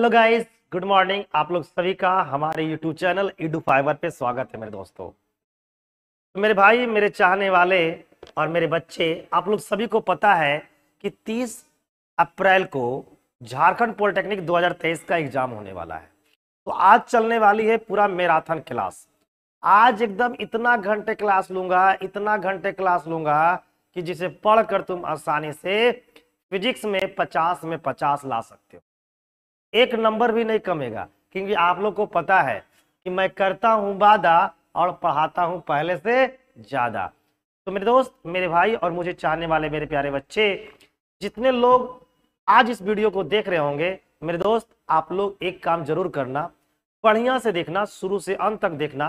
Hello guys good morning आप लोग सभी का हमारे यूट्यूब चैनल इडू फाइबर पे स्वागत है मेरे दोस्तों तो मेरे भाई मेरे चाहने वाले और मेरे बच्चे आप लोग सभी को पता है कि 30 अप्रैल को झारखंड पॉलिटेक्निक 2023 का एग्जाम होने वाला है तो आज चलने वाली है पूरा मैराथन क्लास आज एकदम इतना घंटे क्लास लूंगा इतना घंटे क्लास लूंगा कि जिसे पढ़कर तुम आसानी से फिजिक्स में पचास में पचास ला सकते हो एक नंबर भी नहीं कमेगा क्योंकि आप लोग को पता है कि मैं करता हूँ वादा और पढ़ाता हूँ पहले से ज़्यादा तो मेरे दोस्त मेरे भाई और मुझे चाहने वाले मेरे प्यारे बच्चे जितने लोग आज इस वीडियो को देख रहे होंगे मेरे दोस्त आप लोग एक काम जरूर करना बढ़िया से देखना शुरू से अंत तक देखना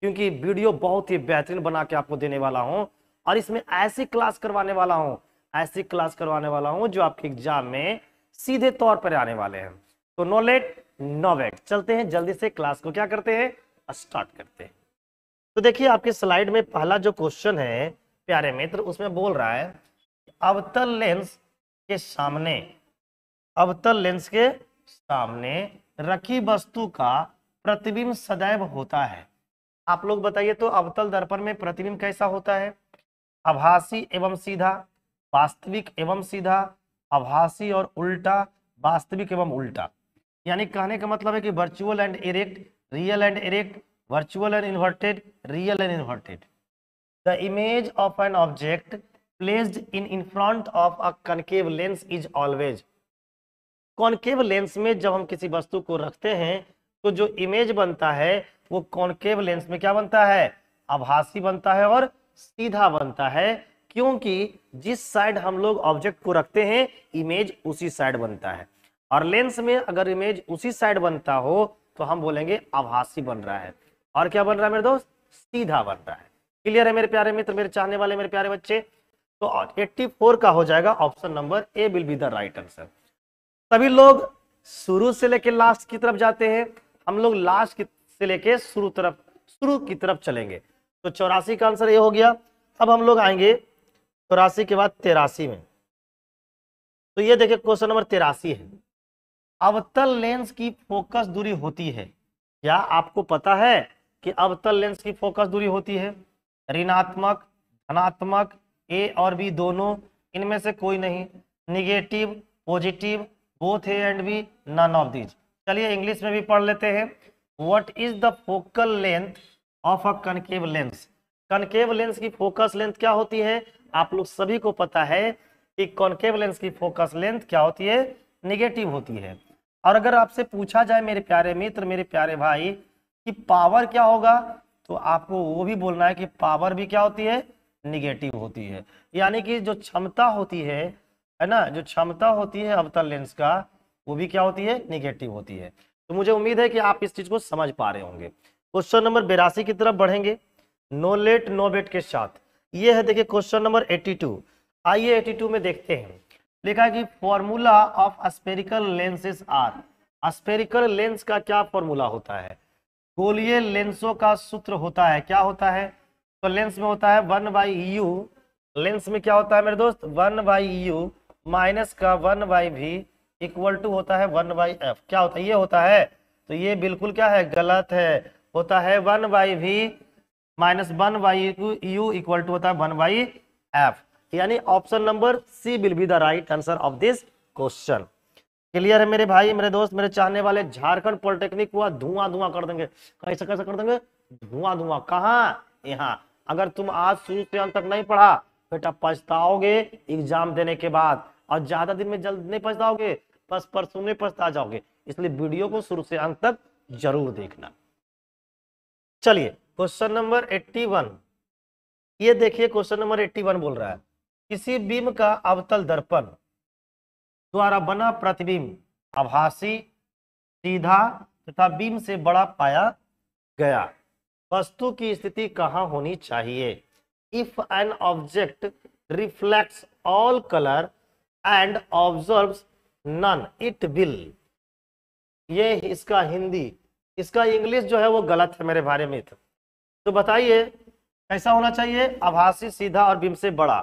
क्योंकि वीडियो बहुत ही बेहतरीन बना के आपको देने वाला हूँ और इसमें ऐसी क्लास करवाने वाला हूँ ऐसी क्लास करवाने वाला हूँ जो आपके एग्जाम में सीधे तौर पर आने वाले हैं तो नो लेट नो वेट चलते हैं जल्दी से क्लास को क्या करते हैं स्टार्ट करते हैं तो देखिए आपके स्लाइड में पहला जो क्वेश्चन है प्यारे मित्र उसमें बोल रहा है अवतल लेंस के सामने अवतल लेंस के सामने रखी वस्तु का प्रतिबिंब सदैव होता है आप लोग बताइए तो अवतल दर्पण में प्रतिबिंब कैसा होता है आभासी एवं सीधा वास्तविक एवं सीधा आभासी और उल्टा वास्तविक एवं उल्टा यानी कहने का मतलब है कि virtual and erect real and erect virtual and inverted real and inverted the image of an object placed in in front of a concave lens is always concave lens में जब हम किसी वस्तु को रखते हैं तो जो इमेज बनता है वो कॉन्केव लेंस में क्या बनता है आभासी बनता है और सीधा बनता है क्योंकि जिस साइड हम लोग ऑब्जेक्ट को रखते हैं इमेज उसी साइड बनता है और लेंस में अगर इमेज उसी साइड बनता हो तो हम बोलेंगे आभासी बन रहा है और क्या बन रहा है मेरे दोस्त सीधा बन रहा है क्लियर है मेरे प्यारे मित्र मेरे चाहने वाले मेरे प्यारे बच्चे तो 84 का हो जाएगा option number A will be the right answer सभी लोग शुरू से लेके लास्ट की तरफ जाते हैं हम लोग लास्ट से लेके शुरू तरफ शुरू की तरफ चलेंगे तो चौरासी का आंसर ये हो गया अब हम लोग आएंगे चौरासी के बाद तेरासी में तो ये देखिए क्वेश्चन नंबर तेरासी है अवतल लेंस की फोकस दूरी होती है क्या आपको पता है कि अवतल लेंस की फोकस दूरी होती है ऋणात्मक धनात्मक ए और बी दोनों इनमें से कोई नहीं negative positive both A and B none of these चलिए इंग्लिश में भी पढ़ लेते हैं what is the focal length of a concave lens concave lens की फोकस लेंथ क्या होती है आप लोग सभी को पता है कि कॉनकेव लेंस की फोकस लेंथ क्या होती है निगेटिव होती है और अगर आपसे पूछा जाए मेरे प्यारे मित्र मेरे प्यारे भाई कि पावर क्या होगा तो आपको वो भी बोलना है कि पावर भी क्या होती है निगेटिव होती है यानी कि जो क्षमता होती है है ना जो क्षमता होती है अवतल लेंस का वो भी क्या होती है निगेटिव होती है तो मुझे उम्मीद है कि आप इस चीज को समझ पा रहे होंगे क्वेश्चन नंबर बेरासी की तरफ बढ़ेंगे नो लेट नो बेट के साथ ये है देखिए क्वेश्चन नंबर 82 आइए 82 में देखते हैं लिखा है कि formula of aspherical lenses are aspherical lens का क्या फॉर्मूला होता है गोलीय लेंसों का सूत्र होता है क्या होता है तो लेंस में होता है वन बाई यू लेंस में क्या होता है मेरे दोस्त वन बाई यू माइनस का one by V equal to होता है वन बाई एफ क्या होता है ये होता है तो ये बिल्कुल क्या है गलत है होता है one by V minus one by you equal to होता है वन बाई एफ यानी option number C will be the right answer of this question clear है मेरे भाई मेरे दोस्त मेरे चाहने वाले झारखंड पॉलिटेक्निक हुआ धुआं धुआं कर देंगे कैसे कैसे कर देंगे धुआं धुआं कहा यहाँ अगर तुम आज शुरू से अंत तक नहीं पढ़ा बेटा पछताओगे एग्जाम देने के बाद और ज्यादा दिन में जल्द नहीं पछताओगे बस परसों में पछता जाओगे इसलिए वीडियो को शुरू से अंत तक जरूर देखना चलिए क्वेश्चन नंबर वन ये देखिए क्वेश्चन नंबर वन बोल रहा है किसी बीम का अवतल दर्पण द्वारा बना प्रतिबिंब आभासी सीधा तथा बीम से बड़ा पाया गया वस्तु की स्थिति कहाँ होनी चाहिए if an object reflect all colour and observe none it will ये इसका हिंदी इसका इंग्लिश जो है वो गलत है मेरे बारे में तो बताइए कैसा होना चाहिए आभासी सीधा और बीम से बड़ा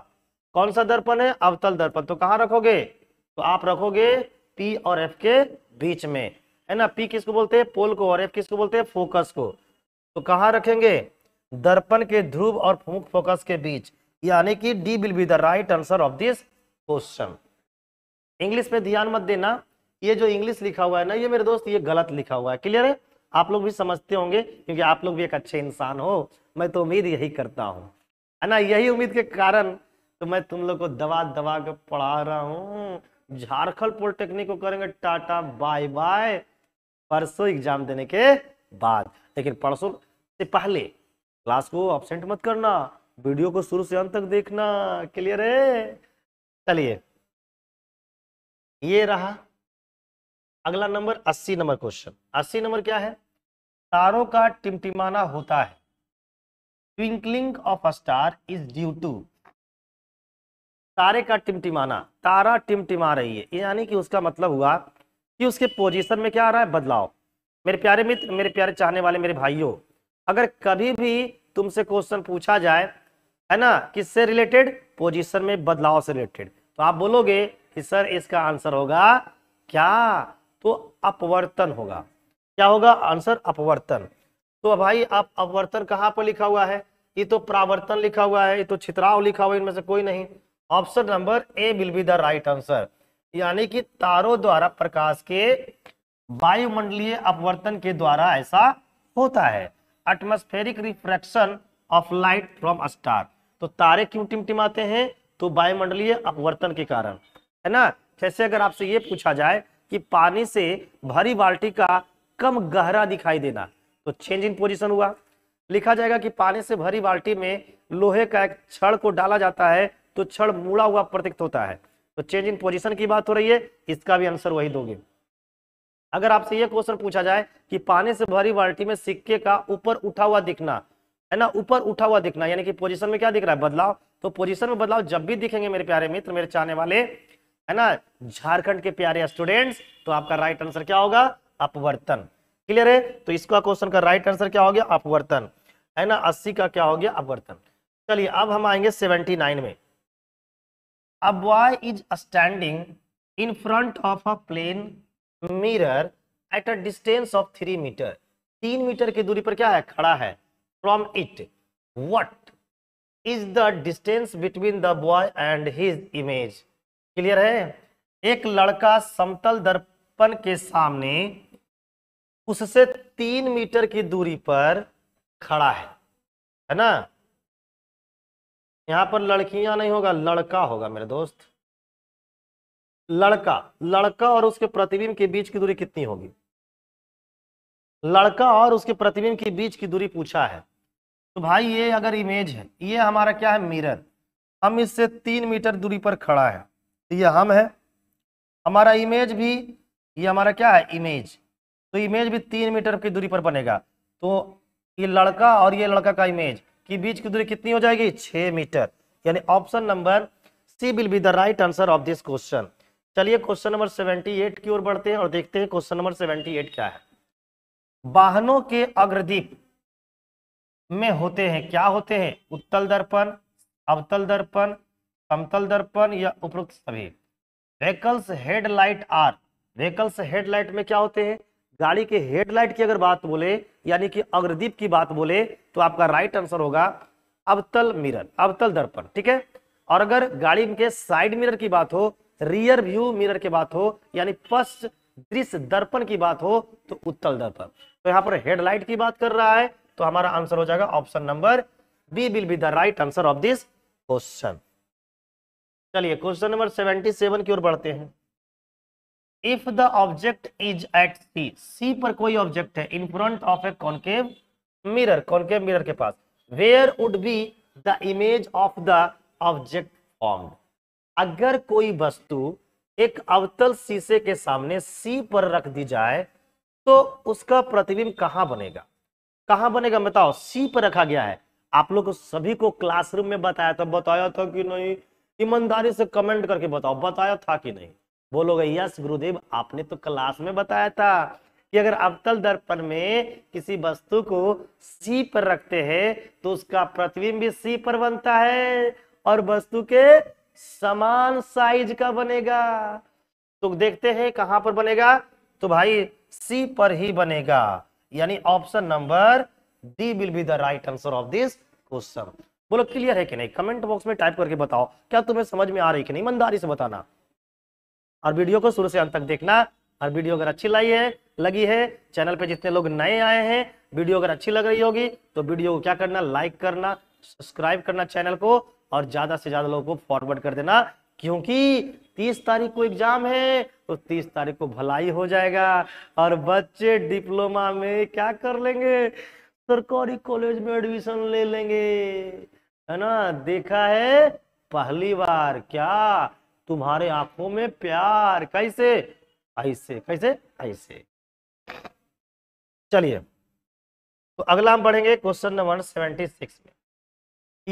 कौन सा दर्पण है अवतल दर्पण तो कहाँ रखोगे तो आप रखोगे पी और एफ के बीच में है ना पी किसको बोलते हैं पोल को और एफ किसको बोलते हैं फोकस को तो कहाँ रखेंगे दर्पण के ध्रुव और फोकस के बीच यानी कि D will be the right answer of this question English में ध्यान मत देना ये जो इंग्लिश लिखा हुआ है ना ये मेरे दोस्त ये गलत लिखा हुआ है क्लियर है आप लोग भी समझते होंगे क्योंकि आप लोग भी एक अच्छे इंसान हो मैं तो उम्मीद यही करता हूँ है ना यही उम्मीद के कारण तो मैं तुम लोग को दबा दबा के पढ़ा रहा हूँ झारखंड पॉलिटेक्निक को करेंगे टाटा बाय बाय परसों एग्जाम देने के बाद लेकिन परसों से पहले क्लास को अपसेंट मत करना वीडियो को शुरू से अंत तक देखना क्लियर है चलिए ये रहा अगला नंबर अस्सी नंबर क्वेश्चन अस्सी नंबर क्या है तारों का टिमटिमाना होता है twinkling of a star is due to तारे का टिमटिमाना तारा टिमटिमा रही है यानी कि उसका मतलब हुआ कि उसके पोजीशन में क्या आ रहा है बदलाव मेरे प्यारे मित्र मेरे प्यारे चाहने वाले मेरे भाइयों अगर कभी भी तुमसे क्वेश्चन पूछा जाए है ना किससे रिलेटेड पोजीशन में बदलाव से रिलेटेड तो आप बोलोगे कि सर इसका आंसर होगा क्या तो अपवर्तन होगा क्या होगा आंसर अपवर्तन तो भाई आप अपवर्तन कहाँ पर लिखा हुआ है ये तो प्रावर्तन लिखा हुआ है ये तो छितराव लिखा हुआ है इनमें से कोई नहीं option number A will be the right answer यानी कि तारों द्वारा प्रकाश के वायुमंडलीय अपवर्तन के द्वारा ऐसा होता है atmospheric refraction of light from star तो तारे क्यों टिमटिमाते हैं तो वायुमंडलीय अपवर्तन के कारण है ना जैसे अगर आपसे ये पूछा जाए कि पानी से भरी बाल्टी का कम गहरा दिखाई देना तो चेंज इन पोजिशन हुआ लिखा जाएगा कि पानी से भरी बाल्टी में लोहे का एक छड़ को डाला जाता है तो क्षण मुड़ा हुआ प्रतीत होता है तो चेंज इन पोजिशन की बात हो रही है इसका भी आंसर वही दोगे अगर आपसे यह क्वेश्चन पूछा जाए कि पानी से भरी बाल्टी में सिक्के का ऊपर उठा हुआ दिखना है ना ऊपर उठा हुआ दिखना यानी कि पोजीशन में क्या दिख रहा है बदलाव तो पोजीशन में बदलाव जब भी दिखेंगे मेरे प्यारे मित्र मेरे चाहने वाले है ना झारखंड के प्यारे स्टूडेंट्स तो आपका राइट आंसर क्या होगा अपवर्तन क्लियर है तो इसका क्वेश्चन का राइट आंसर क्या हो गया अपवर्तन है ना अस्सी का क्या हो गया अपवर्तन चलिए अब हम आएंगे सेवेंटी में a boy is standing in front of a plane mirror at a distance of 3 meter 3 meter ki duri par kya hai khada hai from it what is the distance between the boy and his image clear hai ek ladka samtal darpan ke samne usse 3 meter ki duri par khada hai hai na यहां पर लड़कियां नहीं होगा लड़का होगा मेरे दोस्त लड़का लड़का और उसके प्रतिबिंब के बीच की दूरी कितनी होगी लड़का और उसके प्रतिबिंब के बीच की दूरी पूछा है तो भाई ये अगर इमेज है ये हमारा क्या है मिरर हम इससे तीन मीटर दूरी पर खड़ा है तो ये हम है हमारा इमेज भी ये हमारा क्या है इमेज तो इमेज भी तीन मीटर की दूरी पर बनेगा तो ये लड़का और ये लड़का का इमेज कि बीच की दूरी कितनी हो जाएगी छह मीटर यानी option number C will be the right answer of this question चलिए क्वेश्चन नंबर सेवेंटी एट की ओर बढ़ते हैं और देखते हैं क्वेश्चन नंबर सेवेंटी एट क्या है वाहनों के अग्रदीप में होते हैं क्या होते हैं उत्तल दर्पण अवतल दर्पण समतल दर्पण या उपरोक्त सभी vehicles headlight are vehicles headlight में क्या होते हैं गाड़ी के हेडलाइट की अगर बात बोले यानी कि अग्रदीप की बात बोले तो आपका राइट आंसर होगा अवतल मिरर अवतल दर्पण ठीक है और अगर गाड़ी के साइड मिरर की बात हो रियर व्यू मिरर की बात हो यानी पश्च दृश्य दर्पण की बात हो तो उत्तल दर्पण तो यहां पर हेडलाइट की बात कर रहा है तो हमारा आंसर हो जाएगा option number B will be the right answer of this question चलिए क्वेश्चन नंबर सेवेंटी सेवन की ओर बढ़ते हैं if the object is at C C पर कोई ऑब्जेक्ट है in front of a concave mirror concave mirror के पास where would be the image of the object form अगर कोई वस्तु एक अवतल शीशे के सामने सी पर रख दी जाए तो उसका प्रतिबिंब कहाँ बनेगा कहाँ बनेगा बताओ सी पर रखा गया है आप लोग सभी को क्लासरूम में बताया था बताया था कि नहीं ईमानदारी से कमेंट करके बताओ बताया था कि नहीं बोलोगे यस गुरुदेव आपने तो क्लास में बताया था कि अगर अवतल दर्पण में किसी वस्तु को सी पर रखते हैं तो उसका प्रतिबिंब भी सी पर बनता है और वस्तु के समान साइज का बनेगा तो देखते हैं कहां पर बनेगा तो भाई सी पर ही बनेगा यानी option number D will be the right answer of this question बोलो क्लियर है कि नहीं कमेंट बॉक्स में टाइप करके बताओ क्या तुम्हें समझ में आ रही कि नहीं ईमानदारी से बताना और वीडियो को शुरू से अंत तक देखना और वीडियो अगर अच्छी लाई है लगी है चैनल पे जितने लोग नए आए हैं वीडियो अगर अच्छी लग रही होगी तो वीडियो को क्या करना लाइक करना सब्सक्राइब करना चैनल को और ज्यादा से ज्यादा लोगों को फॉरवर्ड कर देना क्योंकि 30 तारीख को एग्जाम है तो 30 तारीख को भलाई हो जाएगा और बच्चे डिप्लोमा में क्या कर लेंगे सरकारी कॉलेज में एडमिशन ले लेंगे है ना देखा है पहली बार क्या तुम्हारे आंखों में प्यार कैसे ऐसे कैसे ऐसे चलिए तो अगला हम पढ़ेंगे क्वेश्चन नंबर सेवेंटी सिक्स में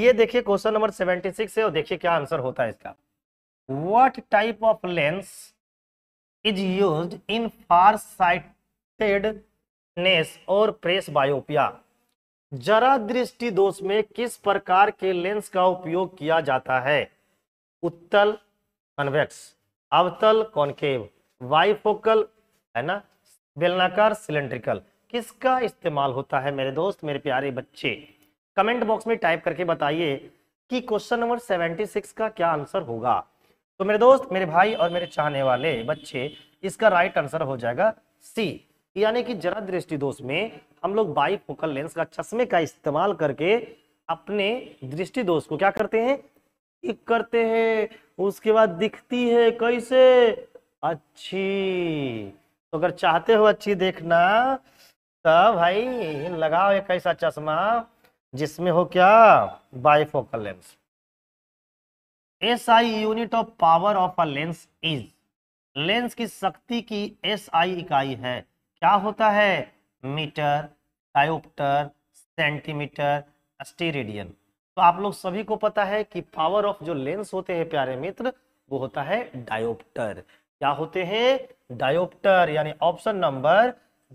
ये देखिए क्वेश्चन नंबर सेवेंटी सिक्स है और देखिए क्या आंसर होता है इसका what type of lens is used in far sightedness और प्रेस बायोपिया जरा दृष्टि दोष में किस प्रकार के लेंस का उपयोग किया जाता है उत्तल कन्वेक्स अवतल कॉनकेव वाई फोकल है ना बेलनाकार सिलेंड्रिकल किसका इस्तेमाल होता है मेरे दोस्त मेरे प्यारे बच्चे कमेंट बॉक्स में टाइप करके बताइए कि क्वेश्चन नंबर 76 का क्या आंसर होगा तो मेरे दोस्त मेरे भाई और मेरे चाहने वाले बच्चे इसका राइट आंसर हो जाएगा सी यानी कि जरा दृष्टि दोष में हम लोग बाई फोकल लेंस का चश्मे का इस्तेमाल करके अपने दृष्टि दोष को क्या करते हैं करते हैं उसके बाद दिखती है कैसे अच्छी तो अगर चाहते हो अच्छी देखना तो भाई लगाओ एक ऐसा चश्मा जिसमें हो क्या bifocal lens S I unit of power of a lens is lens की शक्ति की एस आई इकाई है क्या होता है मीटर डायोप्टर सेंटीमीटर स्टीरेडियन तो आप लोग सभी को पता है कि पावर ऑफ जो लेंस होते हैं प्यारे मित्र वो होता है डायोप्टर क्या होते हैं डायोप्टर यानी option number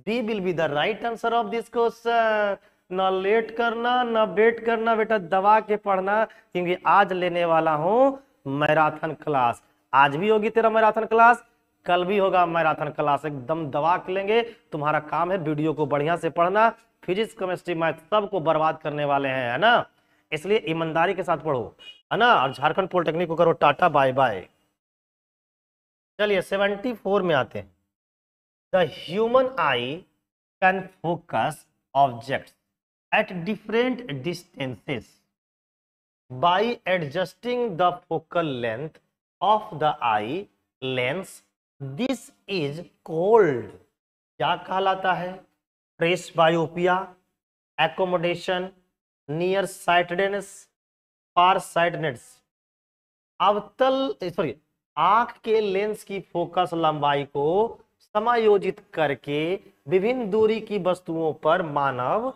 D will be the right answer of this question ना लेट करना ना वेट करना बेटा दबा के पढ़ना क्योंकि आज लेने वाला हूं मैराथन क्लास आज भी होगी तेरा मैराथन क्लास कल भी होगा मैराथन क्लास एकदम दबा के लेंगे तुम्हारा काम है वीडियो को बढ़िया से पढ़ना फिजिक्स केमिस्ट्री मैथ सबको बर्बाद करने वाले हैं है ना इसलिए ईमानदारी के साथ पढ़ो है ना और झारखंड पॉलिटेक्निक को करो टाटा बाय बाय चलिए सेवेंटी फोर में आते हैं the human eye can focus objects at different distances by adjusting the focal length of the eye lens this is called क्या कहलाता है presbyopia accommodation near sightedness far sightedness अवतल sorry आंख के lens की फोकस लंबाई को समायोजित करके विभिन्न दूरी की वस्तुओं पर मानव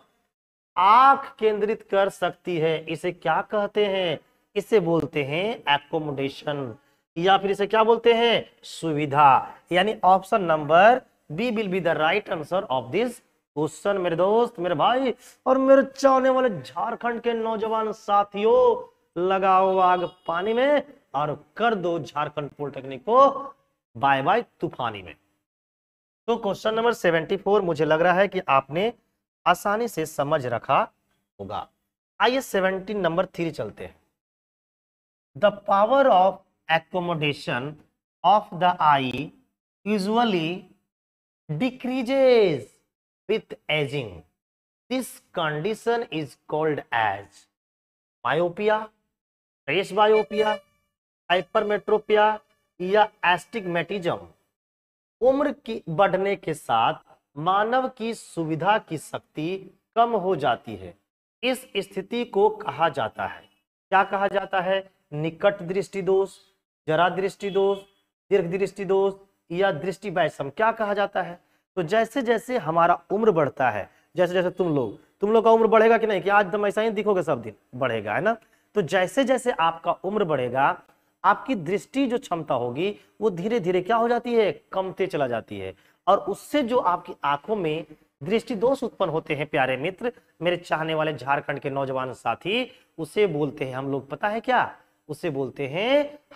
आंख केंद्रित कर सकती है इसे क्या कहते हैं इसे बोलते हैं एकोमोडेशन या फिर इसे क्या बोलते हैं सुविधा यानी option number B will be the right answer of this question मेरे दोस्त मेरे भाई और मेरे चाहने वाले झारखंड के नौजवान साथियों लगाओ आग पानी में और कर दो झारखंड पॉलिटेक्निक को बाय बाय तूफानी में तो क्वेश्चन नंबर सेवेंटी फोर मुझे लग रहा है कि आपने आसानी से समझ रखा होगा आइए सेवेंटी नंबर थ्री चलते हैं the power of accommodation of the eye usually decreases with aging. This condition is called as myopia, trace hypermetropia या एस्टिगमेटिज्म उम्र की बढ़ने के साथ मानव की सुविधा की शक्ति कम हो जाती है इस स्थिति को कहा जाता है क्या कहा जाता है निकट दृष्टि दोष जरा दृष्टि दोष दीर्घ दृष्टि दोष या दृष्टि वैषम क्या कहा जाता है तो जैसे जैसे हमारा उम्र बढ़ता है जैसे जैसे तुम लोग तुम लोग का उम्र बढ़ेगा कि नहीं कि आज तुम ऐसा ही दिखोगे सब दिन बढ़ेगा है ना तो जैसे जैसे आपका उम्र बढ़ेगा आपकी दृष्टि जो क्षमता होगी वो धीरे धीरे क्या हो जाती है कमते चला जाती है और उससे जो आपकी आंखों में दृष्टि दोष उत्पन्न होते हैं प्यारे मित्र मेरे चाहने वाले झारखंड के नौजवान साथी उसे बोलते हैं हम लोग पता है क्या उसे बोलते हैं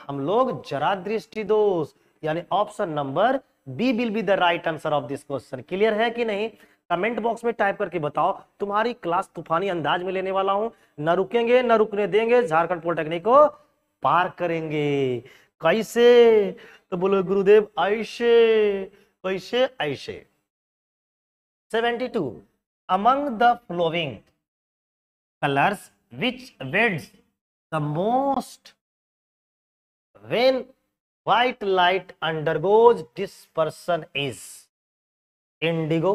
हम लोग जरा दृष्टि दोष यानी option number B will be the right answer of this question clear है कि नहीं कमेंट बॉक्स में टाइप करके बताओ तुम्हारी क्लास तूफानी अंदाज में लेने वाला हूं न रुकेंगे न रुकने देंगे झारखंड पॉलिटेक्निक को पार करेंगे कैसे तो बोलो गुरुदेव ऐसे कैसे ऐसे 72 among the following colours which bends the most when white light undergoes dispersion is indigo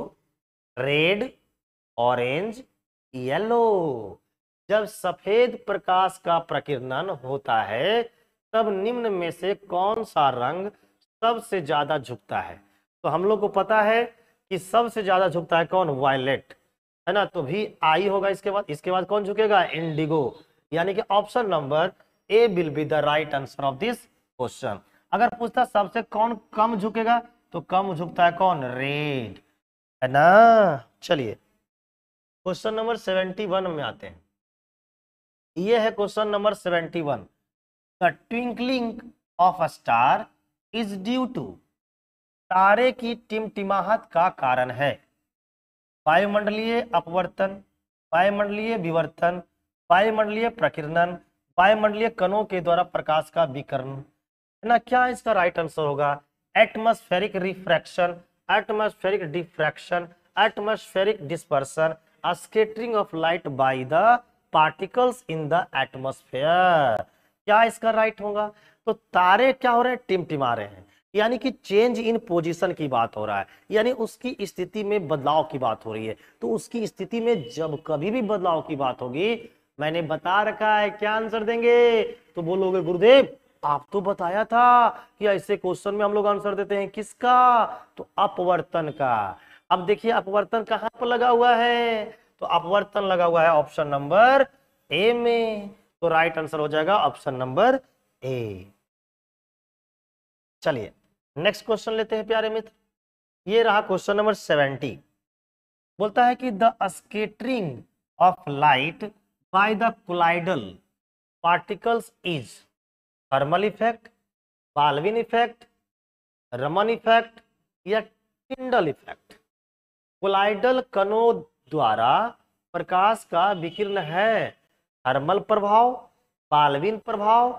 red orange yellow जब सफेद प्रकाश का प्रकीर्णन होता है तब निम्न में से कौन सा रंग सबसे ज्यादा झुकता है तो हम लोग को पता है कि सबसे ज्यादा झुकता है कौन वायलेट है ना तो भी आई होगा इसके बाद इसके बाद कौन झुकेगा इंडिगो यानी कि option number A will be the right answer of this question अगर पूछता सबसे कौन कम झुकेगा तो कम झुकता है कौन रेड है ना चलिए क्वेश्चन नंबर सेवेंटी वन में आते हैं ये है question number seventy one the twinkling of a star is due to तारे की टिमटिमाहट का कारण है वायुमंडलीय अपवर्तन वायुमंडलीय विवर्तन वायुमंडलीय प्रकीर्णन वायुमंडलीय कणों के द्वारा प्रकाश का विकर्ण ना क्या इसका राइट आंसर होगा atmospheric refraction atmospheric diffraction atmospheric dispersion scattering of light by the particles in the atmosphere क्या इसका राइट होगा तो तारे क्या हो रहे हैं टिमटिमा रहे हैं यानी कि चेंज इन पोजीशन की बात हो रहा है यानी उसकी स्थिति में बदलाव की बात हो रही है तो उसकी स्थिति में जब कभी भी बदलाव की बात होगी मैंने बता रखा है क्या आंसर देंगे तो बोलोगे गुरुदेव आप तो बताया था कि ऐसे क्वेश्चन में हम लोग आंसर देते हैं किसका तो अपवर्तन का अब देखिए अपवर्तन कहां पर लगा हुआ है तो अपवर्तन लगा हुआ है ऑप्शन नंबर ए में तो राइट आंसर हो जाएगा ऑप्शन नंबर ए चलिए नेक्स्ट क्वेश्चन लेते हैं प्यारे मित्र ये रहा क्वेश्चन नंबर सेवेंटी बोलता है कि the scattering of light by the colloidal particles is thermal effect Baldwin effect Raman effect या टिंडल इफेक्ट कोलाइडल कणों द्वारा प्रकाश का विकिरण है थर्मल प्रभाव बालविन प्रभाव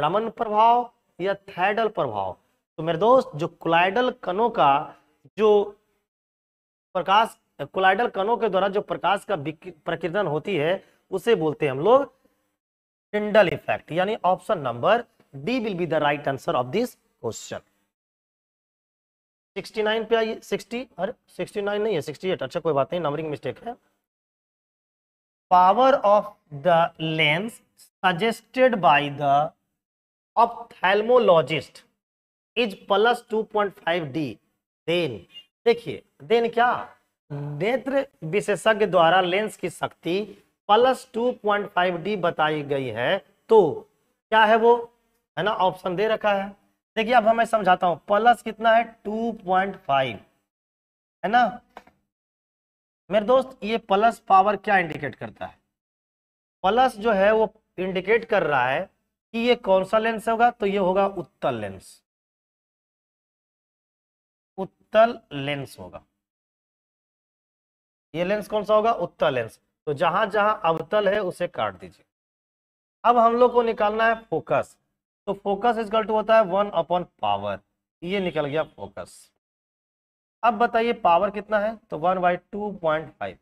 रमन प्रभाव या थैडल प्रभाव तो मेरे दोस्त जो कोलाइडल कणों का जो प्रकाश कोलाइडल कणों के द्वारा जो प्रकाश का प्रकीर्तन होती है उसे बोलते हैं हम लोग टिंडल इफेक्ट यानी option number D will be the right answer of this question 69 पे आइए 60 अरे 69 नहीं है 68 अच्छा कोई बात नहीं नंबरिंग मिस्टेक है power of the lens suggested by the ophthalmologist is plus 2.5 D then देखिए देन क्या नेत्र विशेषज्ञ द्वारा लेंस की शक्ति plus two point five D बताई गई है तो क्या है वो है ना ऑप्शन दे रखा है देखिए अब हमें समझाता हूं प्लस कितना है टू पॉइंट फाइव है ना मेरे दोस्त ये प्लस पावर क्या इंडिकेट करता है प्लस जो है वो इंडिकेट कर रहा है कि ये कौन सा लेंस होगा तो ये होगा उत्तल लेंस उत्तल लेंस होगा ये लेंस कौन सा होगा उत्तल लेंस तो जहां जहां अवतल है उसे काट दीजिए अब हम लोग को निकालना है फोकस तो फोकस इजकल टू होता है वन अपॉन पावर ये निकल गया फोकस अब बताइए पावर कितना है तो one by two point five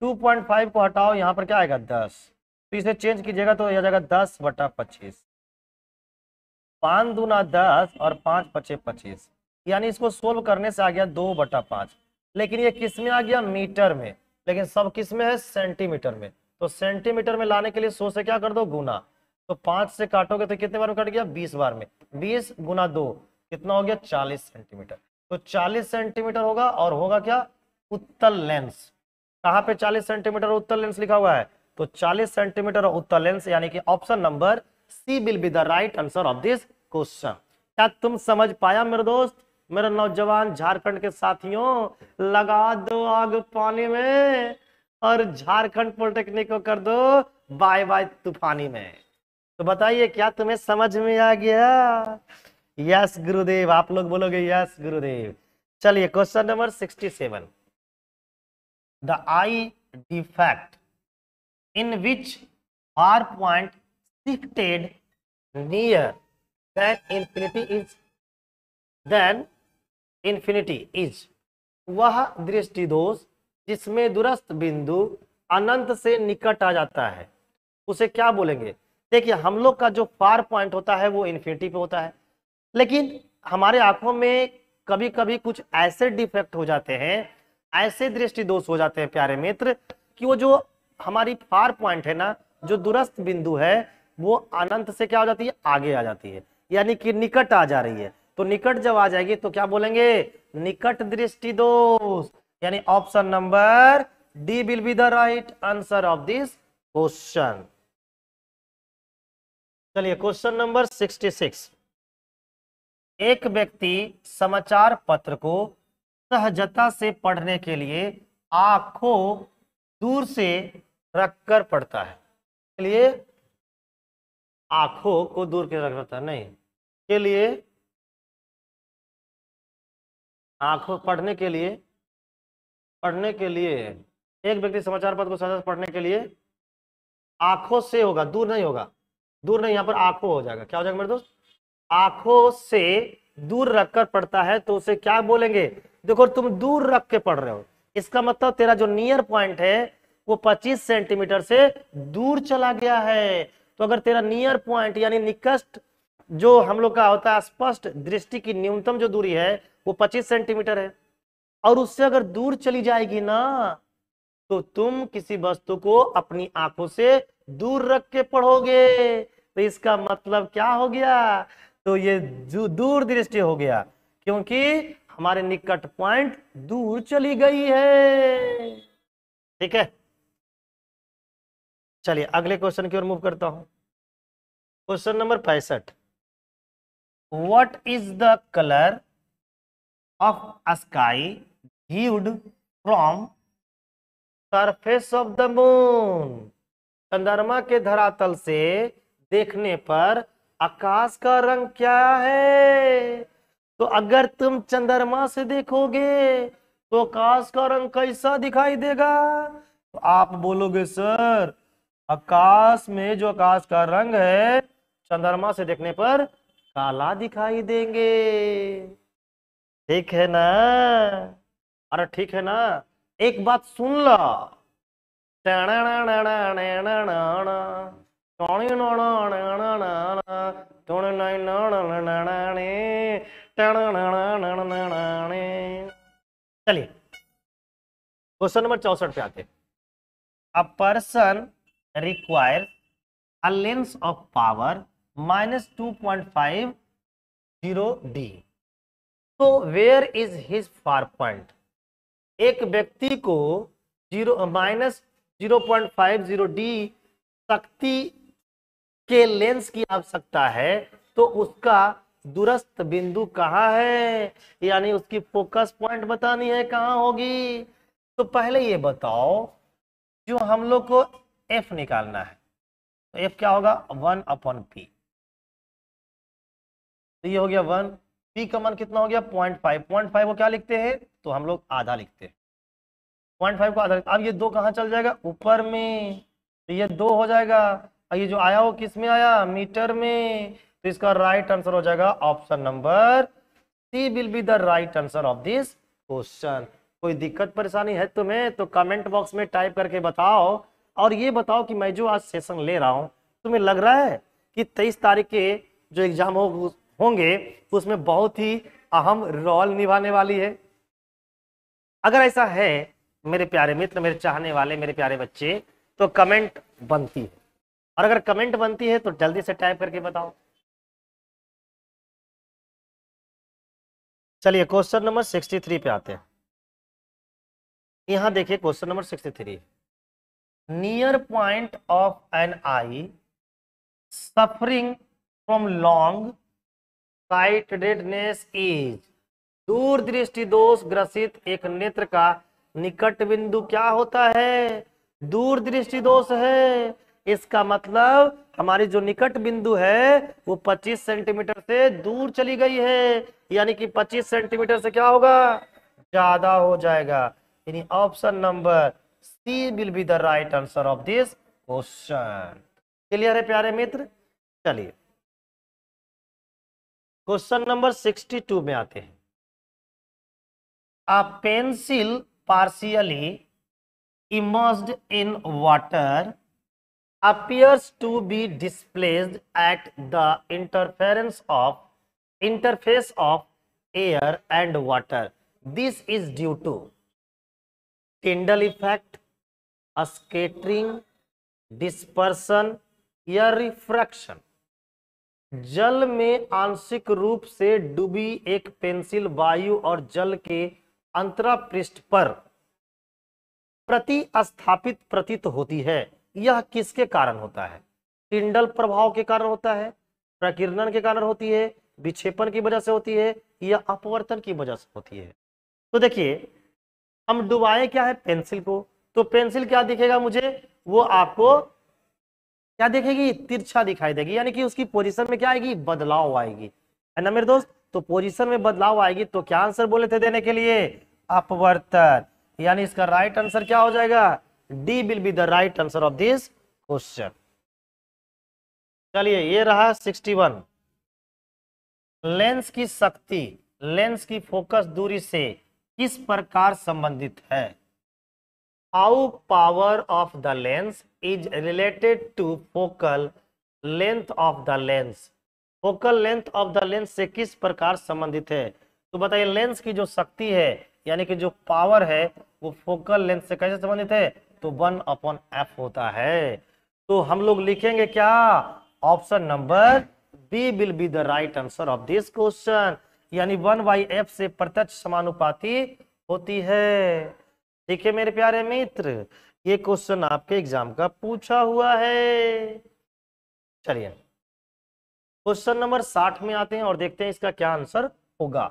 two point five को हटाओ यहां पर क्या आएगा दस तो इसे चेंज कीजिएगा तो यह जाएगा दस बटा पच्चीस पांच दूना दस और पांच पचे पच्चीस यानी इसको सोल्व करने से आ गया दो बटा पांच लेकिन ये किसमें आ गया मीटर में लेकिन सब किस में है सेंटीमीटर में तो सेंटीमीटर में लाने के लिए सौ से क्या कर दो गुना तो पांच से काटोगे तो कितने बार में कट गया बीस बार में बीस गुना दो कितना हो गया चालीस सेंटीमीटर तो चालीस सेंटीमीटर होगा और होगा क्या उत्तल लेंस कहाँ पे चालीस सेंटीमीटर उत्तल लेंस लिखा हुआ है तो चालीस सेंटीमीटर उत्तर लेंस यानी कि option number C will be the right answer of this question क्या तुम समझ पाया मेरे दोस्त मेरे नौजवान झारखंड के साथियों लगा दो आग पानी में और झारखंड पॉलिटेक्निक को कर दो बाय बाय तूफानी में तो बताइए क्या तुम्हें समझ में आ गया यस गुरुदेव आप लोग बोलोगे यस गुरुदेव चलिए question number sixty seven the eye defect in which far point shifted near than infinity is then infinity is वह दृष्टि दोष जिसमें दुरस्त बिंदु अनंत से निकट आ जाता है उसे क्या बोलेंगे देखिए हम लोग का जो पार पॉइंट होता है वो इन्फिनिटी पे होता है लेकिन हमारे आंखों में कभी कभी कुछ ऐसे डिफेक्ट हो जाते हैं ऐसे दृष्टि दोष हो जाते हैं प्यारे मित्र कि वो जो हमारी फार पॉइंट है ना जो दुरस्त बिंदु है वो अनंत से क्या हो जाती है आगे आ जाती है यानी कि निकट आ जा रही है तो निकट जब आ जाएगी तो क्या बोलेंगे निकट दृष्टि दोष यानी option number D will be the right answer of this question चलिए क्वेश्चन नंबर 66 एक व्यक्ति समाचार पत्र को सहजता से पढ़ने के लिए आंखों दूर से रखकर पढ़ता है के लिए आंखों को दूर के रखता है नहीं के लिए आंखों पढ़ने के लिए पढ़ने के लिए एक व्यक्ति समाचार पत्र को सदा पढ़ने के लिए आंखों से होगा दूर नहीं होगा दूर नहीं यहाँ पर आंखों हो जाएगा क्या हो जाएगा मेरे दोस्त आंखों से दूर रखकर पढ़ता है तो उसे क्या बोलेंगे देखो तुम दूर रख के पढ़ रहे हो इसका मतलब तेरा जो नियर पॉइंट है वो 25 सेंटीमीटर से दूर चला गया है तो अगर तेरा नियर पॉइंट यानी निकस्ट जो हम लोग का होता है स्पष्ट दृष्टि की न्यूनतम जो दूरी है वो पच्चीस सेंटीमीटर है और उससे अगर दूर चली जाएगी ना तो तुम किसी वस्तु को अपनी आंखों से दूर रख के पढ़ोगे तो इसका मतलब क्या हो गया तो ये दूर दृष्टि हो गया क्योंकि हमारे निकट पॉइंट दूर चली गई है ठीक है चलिए अगले क्वेश्चन की ओर मूव करता हूं क्वेश्चन नंबर पैंसठ what is the colour of sky viewed from surface of the moon चंद्रमा के धरातल से देखने पर आकाश का रंग क्या है तो अगर तुम चंद्रमा से देखोगे तो आकाश का रंग कैसा दिखाई देगा तो आप बोलोगे सर आकाश में जो आकाश का रंग है चंद्रमा से देखने पर काला दिखाई देंगे ठीक है ना अरे ठीक है ना एक बात सुन लो चलिए क्वेश्चन नंबर चौसठ पे आते a person require a lens of power minus two point five zero D तो where is his far point एक व्यक्ति को zero minus zero point five zero D शक्ति के लेंस की आवश्यकता है तो उसका दूरस्थ बिंदु कहाँ है यानी उसकी फोकस पॉइंट बतानी है कहाँ होगी तो पहले ये बताओ जो हम लोग को एफ निकालना है तो एफ क्या होगा वन अपॉन पी तो ये हो गया वन पी कमन कितना हो गया पॉइंट फाइव पॉइंट फाइव को क्या लिखते हैं तो हम लोग आधा लिखते हैं पॉइंट फाइव को आधा अब ये दो कहाँ चल जाएगा ऊपर में तो ये दो हो जाएगा और ये जो आया वो किस में आया मीटर में तो इसका राइट आंसर हो जाएगा option number C will be the right answer of this question कोई दिक्कत परेशानी है तुम्हें तो कमेंट बॉक्स तो में टाइप करके बताओ और ये बताओ कि मैं जो आज सेशन ले रहा हूँ तुम्हें लग रहा है कि तेईस तारीख के जो एग्जाम हो होंगे तो उसमें बहुत ही अहम रोल निभाने वाली है अगर ऐसा है मेरे प्यारे मित्र मेरे चाहने वाले मेरे प्यारे बच्चे तो कमेंट बनती है और अगर कमेंट बनती है तो जल्दी से टाइप करके बताओ चलिए क्वेश्चन नंबर सिक्सटी थ्री पे आते हैं यहां देखिए question number sixty three near point of an eye suffering from long sightedness is दूरदृष्टि दोष ग्रसित एक नेत्र का निकट बिंदु क्या होता है दूरदृष्टि दोष है इसका मतलब हमारी जो निकट बिंदु है वो 25 सेंटीमीटर से दूर चली गई है यानी कि 25 सेंटीमीटर से क्या होगा ज्यादा हो जाएगा यानी option number C will be the right answer of this question clear है प्यारे मित्र चलिए क्वेश्चन नंबर सिक्सटी टू में आते हैं a pencil partially immerse in water appears to be displaced at the interference of interface of air and water this is due to Tyndall effect scattering dispersion या refraction जल में आंशिक रूप से डूबी एक पेंसिल वायु और जल के अंतरा पृष्ठ पर प्रतिस्थापित प्रतीत होती है यह किसके कारण होता है टिंडल प्रभाव के कारण होता है प्रकीर्णन के कारण होती है विक्षेपण की वजह से होती है या अपवर्तन की वजह से होती है तो देखिए हम डुबाए क्या है पेंसिल को तो पेंसिल क्या दिखेगा मुझे वो आपको क्या देखेगी तिरछा दिखाई देगी यानी कि उसकी पोजिशन में क्या आएगी बदलाव आएगी है ना मेरे दोस्त तो पोजिशन में बदलाव आएगी तो क्या आंसर बोले थे देने के लिए अपवर्तन यानी इसका राइट आंसर क्या हो जाएगा D will be the right answer of this question चलिए ये रहा 61 लेंस की शक्ति लेंस की फोकस दूरी से किस प्रकार संबंधित है how power of the lens is related to focal length of the lens focal length of the lens से किस प्रकार संबंधित है तो बताइए लेंस की जो शक्ति है यानी कि जो पावर है वो फोकल लेंथ से कैसे संबंधित है तो वन अपॉन एफ होता है तो हम लोग लिखेंगे क्या option number B will be the right answer of this question यानी वन बाई एफ से प्रत्यक्ष समानुपाती होती है ठीक है मेरे प्यारे मित्र ये क्वेश्चन आपके एग्जाम का पूछा हुआ है चलिए क्वेश्चन नंबर साठ में आते हैं और देखते हैं इसका क्या आंसर होगा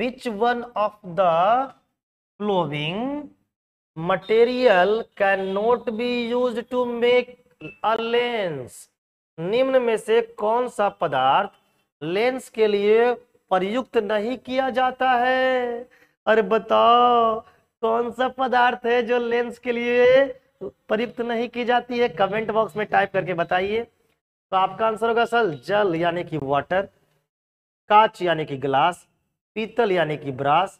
which one of the following material can not be use to make a lens निम्न में से कौन सा पदार्थ लेंस के लिए प्रयुक्त नहीं किया जाता है अरे बताओ कौन सा पदार्थ है जो लेंस के लिए प्रयुक्त नहीं की जाती है कमेंट बॉक्स में टाइप करके बताइए तो आपका आंसर होगा सर जल यानी कि वाटर कांच यानी कि ग्लास पीतल यानी कि ब्रास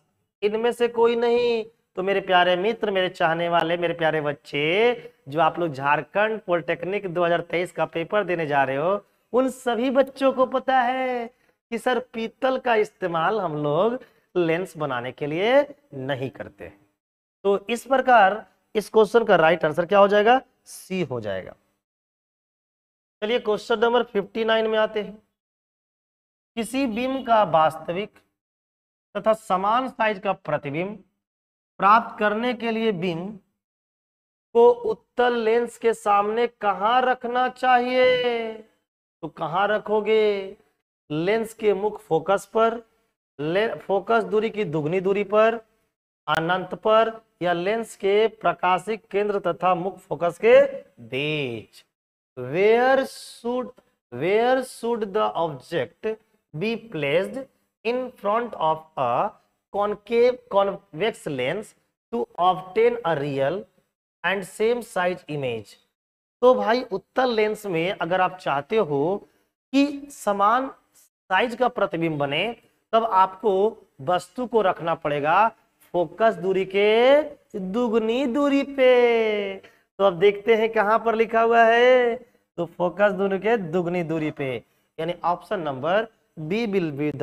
इनमें से कोई नहीं तो मेरे प्यारे मित्र मेरे चाहने वाले मेरे प्यारे बच्चे जो आप लोग झारखंड पॉलिटेक्निक 2023 का पेपर देने जा रहे हो उन सभी बच्चों को पता है कि सर पीतल का इस्तेमाल हम लोग लेंस बनाने के लिए नहीं करते हैं तो इस प्रकार इस क्वेश्चन का राइट आंसर क्या हो जाएगा सी हो जाएगा चलिए क्वेश्चन नंबर 59 में आते हैं किसी बिंब का वास्तविक तथा समान साइज का प्रतिबिंब प्राप्त करने के लिए बिंब को उत्तल लेंस के सामने कहा रखना चाहिए तो कहां रखोगे लेंस के मुख फोकस पर फोकस दूरी की दुगनी दूरी पर अनंत पर या लेंस के प्रकाशिक केंद्र तथा मुख्य फोकस के बीच where should where should the object be placed in front of a concave convex lens to obtain a real and same size image तो भाई उत्तल लेंस में अगर आप चाहते हो कि समान साइज का प्रतिबिंब बने तब आपको वस्तु को रखना पड़ेगा फोकस दूरी के दुगनी दूरी पे तो अब देखते हैं कहां पर लिखा हुआ है तो फोकस दूरी के दुगनी दूरी पे यानी option number B will be the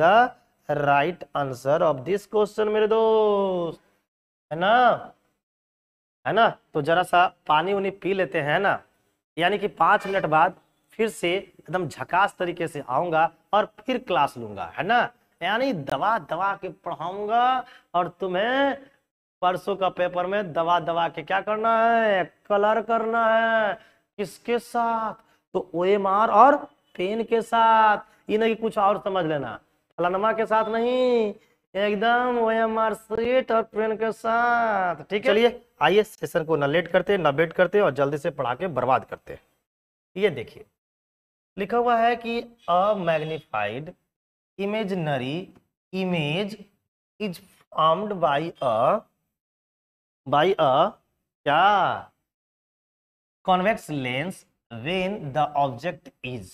right answer of this question मेरे दोस्त है ना है ना तो जरा सा पानी उनी पी लेते हैं ना यानी कि पांच मिनट बाद फिर से एकदम झकास तरीके से आऊंगा और फिर क्लास लूंगा है ना यानी दवा दवा के पढ़ाऊंगा और तुम्हें परसों का पेपर में दवा दवा के क्या करना है कलर करना है किसके साथ तो ओ एम आर और पेन के साथ ये नहीं कुछ और समझ लेना फलनमा के साथ नहीं एकदम ओ एम आर सीट और पेन के साथ ठीक है चलिए आइए सेशन को न लेट करते न बेट करते और जल्दी से पढ़ा के बर्बाद करते ये देखिए लिखा हुआ है कि a magnified imaginary image is formed by a by a क्या convex lens when the object is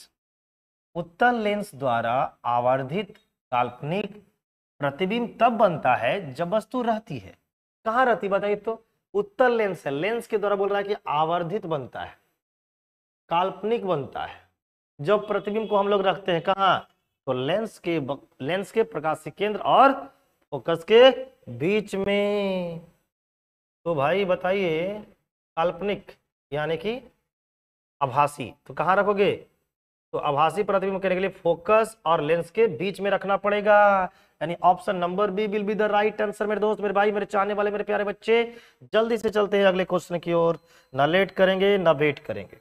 उत्तल लेंस द्वारा आवर्धित काल्पनिक प्रतिबिंब तब बनता है जब वस्तु रहती है कहाँ रहती बताइए तो उत्तल लेंस है लेंस के द्वारा बोल रहा है कि आवर्धित बनता है काल्पनिक बनता है जब प्रतिबिंब को हम लोग रखते हैं कहाँ तो लेंस के लेंस के प्रकाश केंद्र और फोकस के बीच में तो भाई बताइए काल्पनिक यानी कि आभासी तो कहाँ रखोगे तो आभासी प्रतिबिंब करने के लिए फोकस और लेंस के बीच में रखना पड़ेगा यानी option number B will be the right answer मेरे दोस्त मेरे भाई मेरे चाहने वाले मेरे प्यारे बच्चे जल्दी से चलते हैं अगले क्वेश्चन की ओर ना लेट करेंगे ना वेट करेंगे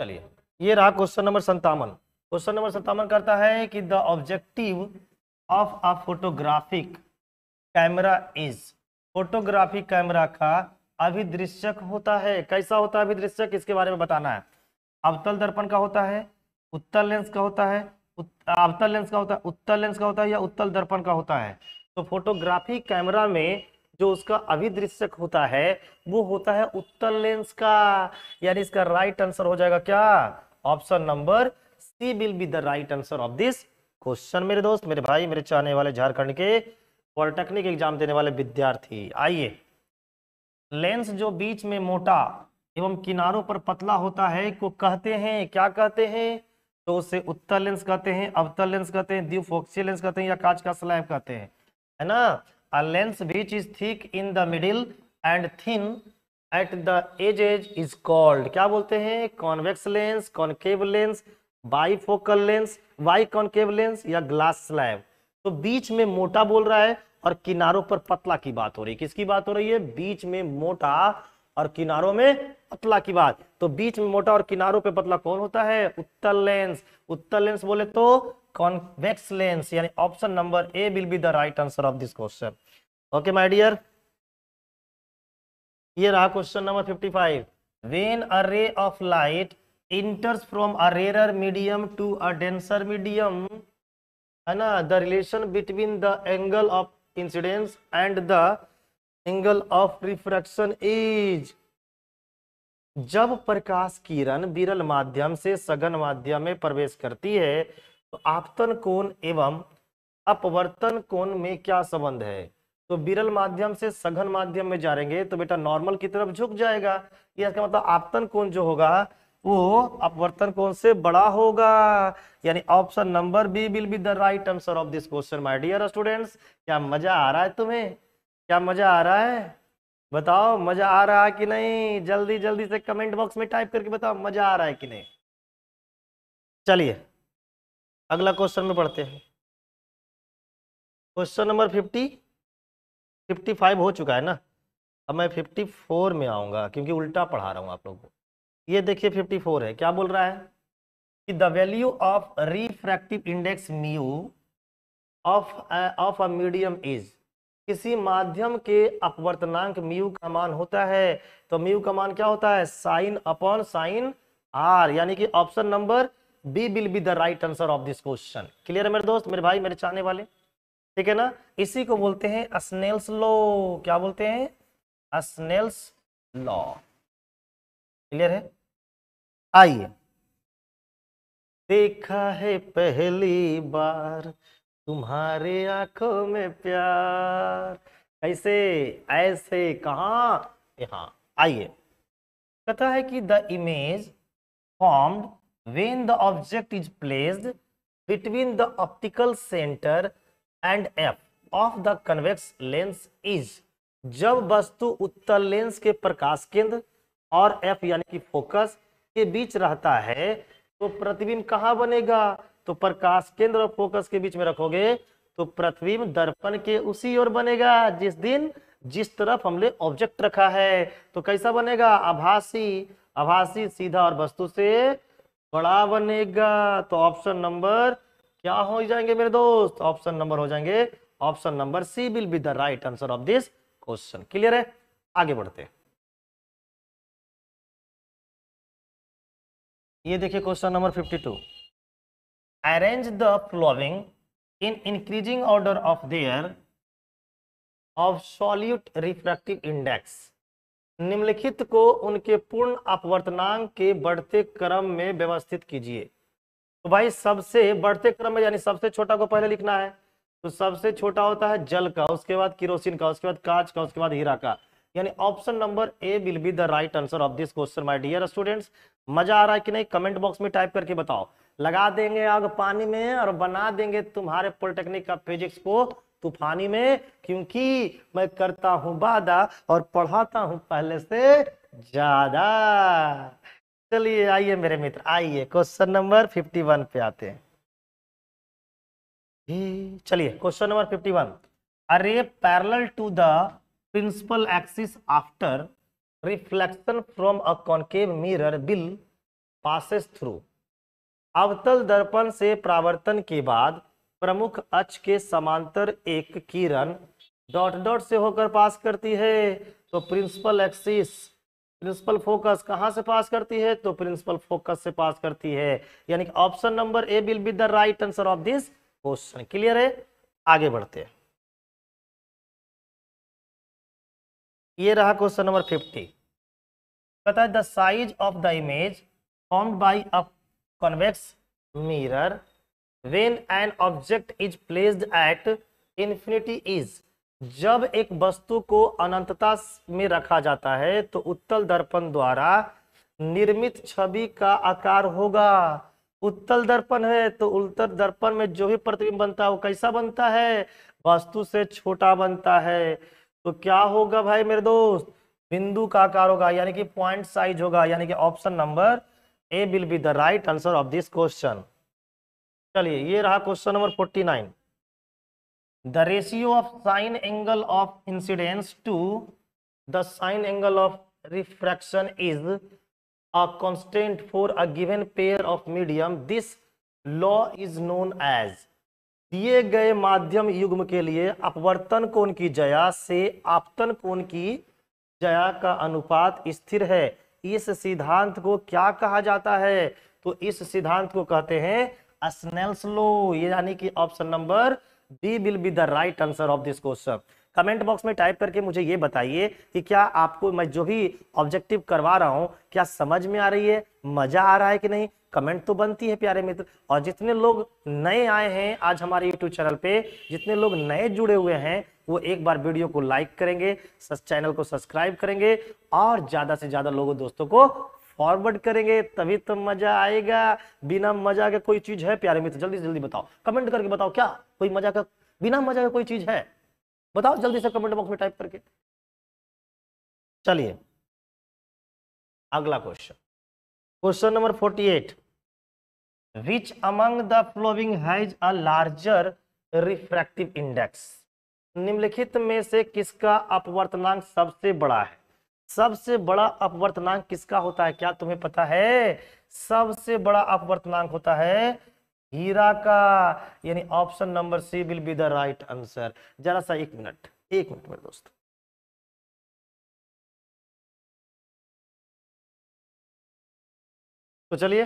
चलिए ये रहा क्वेश्चन नंबर संतावन क्वेश्चन नंबर सत्तावन करता है कि the objective of a photographic camera is photographic camera का अभिदृश्यक होता है कैसा होता है अभिदृश्यक इसके बारे में बताना है अवतल दर्पण का होता है उत्तल लेंस का होता है अवतल लेंस का होता है उत्तल लेंस का होता है या उत्तल दर्पण का होता है तो फोटोग्राफी कैमरा में जो उसका अभिदृश्यक होता है वो होता है उत्तल लेंस का यानी इसका राइट आंसर हो जाएगा क्या option number C will be the right answer of this question मेरे दोस्त मेरे भाई मेरे चाहने वाले झारखंड के पॉलिटेक्निक एग्जाम देने वाले विद्यार्थी आइए लेंस जो बीच में मोटा एवं किनारों पर पतला होता है को कहते हैं क्या कहते हैं तो उसे उत्तर लेंस कहते हैं अवतल लेंस कहते हैं द्विफोक्सियल लेंस कहते हैं या कांच का स्लैब कहते हैं है ना a lens which is thick in the middle and thin at the edge edge is called क्या बोलते हैं convex lens concave lens bifocal lens why concave lens या ग्लास स्लैब तो बीच में मोटा बोल रहा है और किनारों पर पतला की बात हो रही है किसकी बात हो रही है बीच में मोटा और किनारों में पतला की बात तो बीच में मोटा और किनारों पे पतला कौन होता है उत्तर लेंस उत्तर लेंस बोले तो कॉन्वेक्स लेंस यानी option number A will be the right answer of this question okay my dear ये रहा question number 55 when a ray of light enters from a rarer medium to a denser medium है ना the relation between the angle of incidence and the angle of refraction is जब प्रकाश किरण विरल माध्यम से सघन माध्यम में प्रवेश करती है तो आपतन कोण एवं अपवर्तन कोण में क्या संबंध है तो विरल माध्यम से सघन माध्यम में जा जाएंगे तो बेटा नॉर्मल की तरफ झुक जाएगा इसका मतलब आपतन कोण जो होगा वो अपवर्तन कौन से बड़ा होगा यानी option number B will be the right answer of this question my dear students क्या मजा आ रहा है तुम्हें क्या मजा आ रहा है बताओ मजा आ रहा है कि नहीं जल्दी जल्दी से कमेंट बॉक्स में टाइप करके बताओ मजा आ रहा है कि नहीं चलिए अगला क्वेश्चन में पढ़ते हैं question number fifty fifty five हो चुका है ना अब मैं फिफ्टी फोर में आऊँगा क्योंकि उल्टा पढ़ा रहा हूँ आप लोगों को ये देखिए 54 है क्या बोल रहा है कि the value of refractive index mu of of a medium is किसी माध्यम के अपवर्तनांक म्यू का मान होता है तो म्यू का मान क्या होता है साइन अपॉन साइन आर यानी कि option number B will be the right answer of this question clear है मेरे दोस्त मेरे भाई मेरे चाहने वाले ठीक है ना इसी को बोलते हैं स्नेल्स लॉ क्या बोलते हैं स्नेल्स लॉ क्लियर है आइए देखा है पहली बार तुम्हारे आंखों में प्यार कैसे ऐसे कहा यहाँ आइए कथा है कि the image formed when the object is placed between the optical centre and F of the convex lens is जब वस्तु उत्तर लेंस के प्रकाश केंद्र और एफ यानी कि फोकस के बीच रहता है तो प्रतिबिंब कहाँ बनेगा तो प्रकाश केंद्र और फोकस के बीच में रखोगे तो प्रतिबिंब दर्पण के उसी ओर बनेगा जिस दिन जिस तरफ हमने ऑब्जेक्ट रखा है तो कैसा बनेगा आभासी आभासी सीधा और वस्तु से बड़ा बनेगा तो ऑप्शन नंबर क्या हो जाएंगे मेरे दोस्त ऑप्शन नंबर हो जाएंगे option number C will be the right answer of this question clear है आगे बढ़ते हैं ये देखिए question number fifty two arrange the following in increasing order of their absolute refractive index निम्नलिखित को उनके पूर्ण अपवर्तनांक के बढ़ते क्रम में व्यवस्थित कीजिए तो भाई सबसे बढ़ते क्रम में यानी सबसे छोटा को पहले लिखना है तो सबसे छोटा होता है जल का उसके बाद किरोसिन का उसके बाद कांच का उसके बाद हीरा का यानी option number A will be the right answer of this question my dear students मजा आ रहा है कि नहीं कमेंट बॉक्स में टाइप करके बताओ लगा देंगे आग पानी में और बना देंगे तुम्हारे पॉलिटेक्निक का फिजिक्स को तूफानी में क्योंकि मैं करता हूं वादा और पढ़ाता हूं पहले से ज्यादा चलिए आइए मेरे मित्र आइए क्वेश्चन नंबर वन पे आते हैं चलिए question number fifty one a ray parallel to the principal axis after reflection from a concave mirror will passes through अवतल दर्पण से प्रावर्तन के बाद प्रमुख अक्ष के समांतर एक किरण डॉट डॉट से होकर पास करती है तो प्रिंसिपल एक्सिस प्रिंसिपल फोकस कहाँ से पास करती है तो प्रिंसिपल फोकस से पास करती है यानी कि option number A will be the right answer of this question clear है आगे बढ़ते हैं ये रहा क्वेश्चन नंबर फिफ्टी कहता है the size of the image form by a convex mirror when an object is placed at infinity is जब एक वस्तु को अनंतता में रखा जाता है तो उत्तल दर्पण द्वारा निर्मित छवि का आकार होगा उत्तल दर्पण है तो उत्तर दर्पण में जो भी प्रतिबिंब बनता है वो कैसा बनता है वस्तु से छोटा बनता है तो क्या होगा भाई मेरे दोस्त बिंदु का आकार होगा यानी कि पॉइंट साइज होगा यानी कि option number A will be the right answer of this question चलिए ये रहा question number forty nine the ratio of sine angle of incidence to the sine angle of refraction is a constant for a given pair of medium this law is known as दिए गए माध्यम युग्म के लिए अपवर्तन कोण की जया से आपतन कोण की जया का अनुपात स्थिर है इस सिद्धांत को क्या कहा जाता है तो इस सिद्धांत को कहते हैं स्नेल्स लो ये यानी कि option number D will be the right answer of this question comment box में टाइप करके मुझे ये बताइए कि क्या आपको मैं जो भी ऑब्जेक्टिव करवा रहा हूँ क्या समझ में आ रही है मजा आ रहा है कि नहीं कमेंट तो बनती है प्यारे मित्र और जितने लोग नए आए हैं आज हमारे यूट्यूब चैनल पे जितने लोग नए जुड़े हुए हैं वो एक बार वीडियो को लाइक करेंगे चैनल को सब्सक्राइब करेंगे और ज्यादा से ज्यादा लोगों दोस्तों को फॉरवर्ड करेंगे तभी तो मजा आएगा बिना मजा के कोई चीज है प्यारे मित्र जल्दी से जल्दी बताओ कमेंट करके बताओ क्या कोई मजा का बिना मजा का कोई चीज है बताओ जल्दी से कमेंट बॉक्स में टाइप करके चलिए अगला question question number forty eight which among the following has a larger refractive index निम्नलिखित में से किसका अपवर्तनांक सबसे बड़ा है सबसे बड़ा अपवर्तनांक किसका होता है क्या तुम्हें पता है सबसे बड़ा अपवर्तनांक होता है हीरा का यानी option number C will be the right answer जरा सा एक मिनट एक मिनट मेरे दोस्त तो चलिए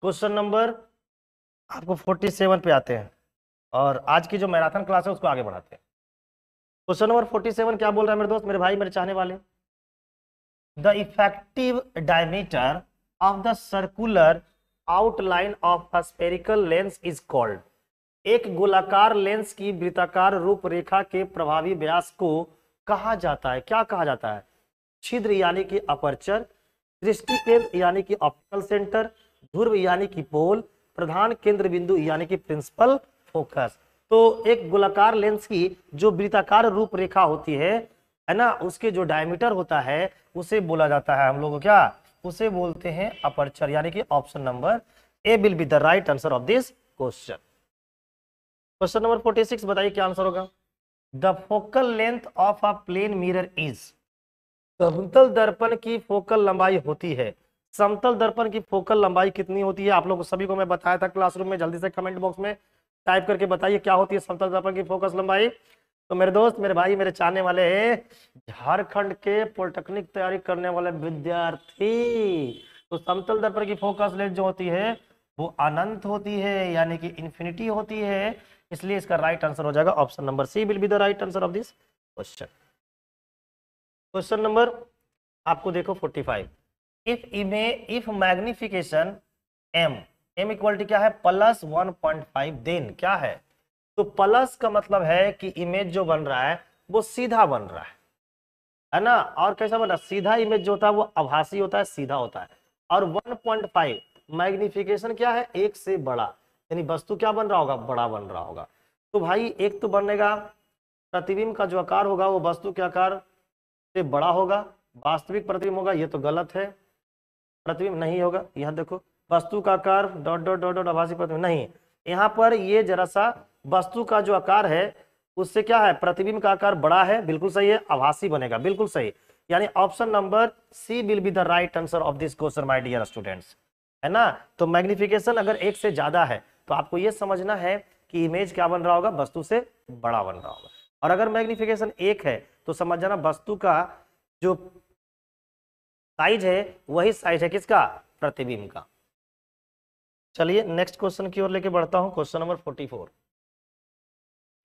क्वेश्चन नंबर आपको 47 पे आते हैं और आज की जो मैराथन क्लास है उसको आगे बढ़ाते हैं क्वेश्चन नंबर 47 क्या बोल रहा है मेरे दोस्त मेरे भाई मेरे चाहने वाले the effective diameter of the circular outline of a spherical lens is called एक गोलाकार लेंस की वृत्ताकार रूपरेखा के प्रभावी व्यास को कहा जाता है क्या कहा जाता है छिद्र यानी कि अपर्चर दृष्टि केंद्र यानी कि ऑप्टिकल सेंटर ध्रुव यानी कि पोल प्रधान केंद्र बिंदु यानी कि प्रिंसिपल फोकस तो एक गोलाकार लेंस की जो वृत्ताकार रूपरेखा होती है है ना उसके जो डायमीटर होता है उसे बोला जाता है हम लोग क्या उसे बोलते हैं अपर्चर यानी कि option number A will be the right answer of this question question number forty six बताइए क्या आंसर होगा the focal length of a plane mirror is समतल दर्पण की फोकल लंबाई होती है समतल दर्पण की फोकल लंबाई कितनी होती है आप लोग सभी को मैं बताया था क्लासरूम में जल्दी से कमेंट बॉक्स में टाइप करके बताइए क्या होती है समतल दर्पण की फोकस लंबाई तो मेरे दोस्त मेरे भाई मेरे चाहने वाले झारखंड के पॉलिटेक्निक तैयारी करने वाले विद्यार्थी तो समतल दर्पण की फोकस लेंथ जो होती है वो अनंत होती है यानी कि इन्फिनिटी होती है इसलिए इसका राइट आंसर हो जाएगा option number C will be the right answer of this question question number आपको देखो five if image if magnification M M equality क्या है plus one point five then क्या है तो प्लस का मतलब है कि इमेज जो बन रहा है वो सीधा बन रहा है है ना और कैसा बन रहा है सीधा इमेज जो होता है वो आभासी होता है सीधा होता है और 1.5 मैग्निफिकेशन क्या है एक से बड़ा यानी वस्तु क्या बन रहा होगा बड़ा बन रहा होगा तो भाई एक तो बनेगा प्रतिबिंब का जो आकार होगा वो वस्तु के आकार से बड़ा होगा वास्तविक प्रतिबिंब होगा ये तो गलत है प्रतिबिंब नहीं होगा यहाँ देखो वस्तु का आकार डॉट डॉट डॉट डॉट आभासी प्रतिबिंब नहीं यहाँ पर ये जरा सा वस्तु का जो आकार है उससे क्या है प्रतिबिंब का आकार बड़ा है बिल्कुल सही है आभासी बनेगा बिल्कुल सही यानी option number C will be the right answer of this question my dear students है ना तो मैग्निफिकेशन अगर एक से ज्यादा है तो आपको यह समझना है कि इमेज क्या बन रहा होगा वस्तु से बड़ा बन रहा होगा और अगर मैग्निफिकेशन एक है तो समझ जाना वस्तु का जो साइज है वही साइज है किसका प्रतिबिंब का चलिए नेक्स्ट क्वेश्चन की ओर लेके बढ़ता हूं क्वेश्चन नंबर फोर्टी फोर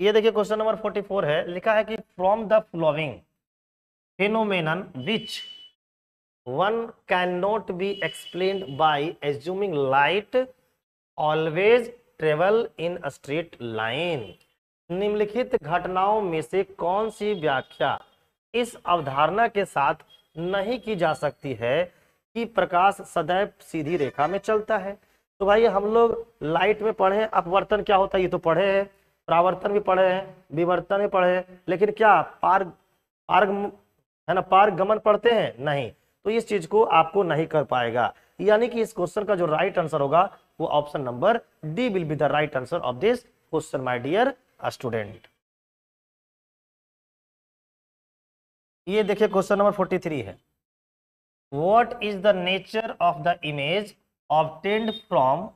ये देखिए क्वेश्चन नंबर फोर्टी फोर है लिखा है कि from the following phenomena which one can not be explain by assuming light always travel in straight line निम्नलिखित घटनाओं में से कौन सी व्याख्या इस अवधारणा के साथ नहीं की जा सकती है कि प्रकाश सदैव सीधी रेखा में चलता है तो भाई हम लोग लाइट में पढ़े अपवर्तन क्या होता है ये तो पढ़े हैं प्रावर्तन भी पढ़े हैं विवर्तन भी पढ़े हैं लेकिन क्या पार्ग पार्ग है ना पार्ग गमन पढ़ते हैं नहीं तो इस चीज को आपको नहीं कर पाएगा यानी कि इस क्वेश्चन का जो राइट आंसर होगा वो option number D will be the right answer of this question my dear student ये देखिए क्वेश्चन नंबर फोर्टी थ्री है what is the nature of the image obtained from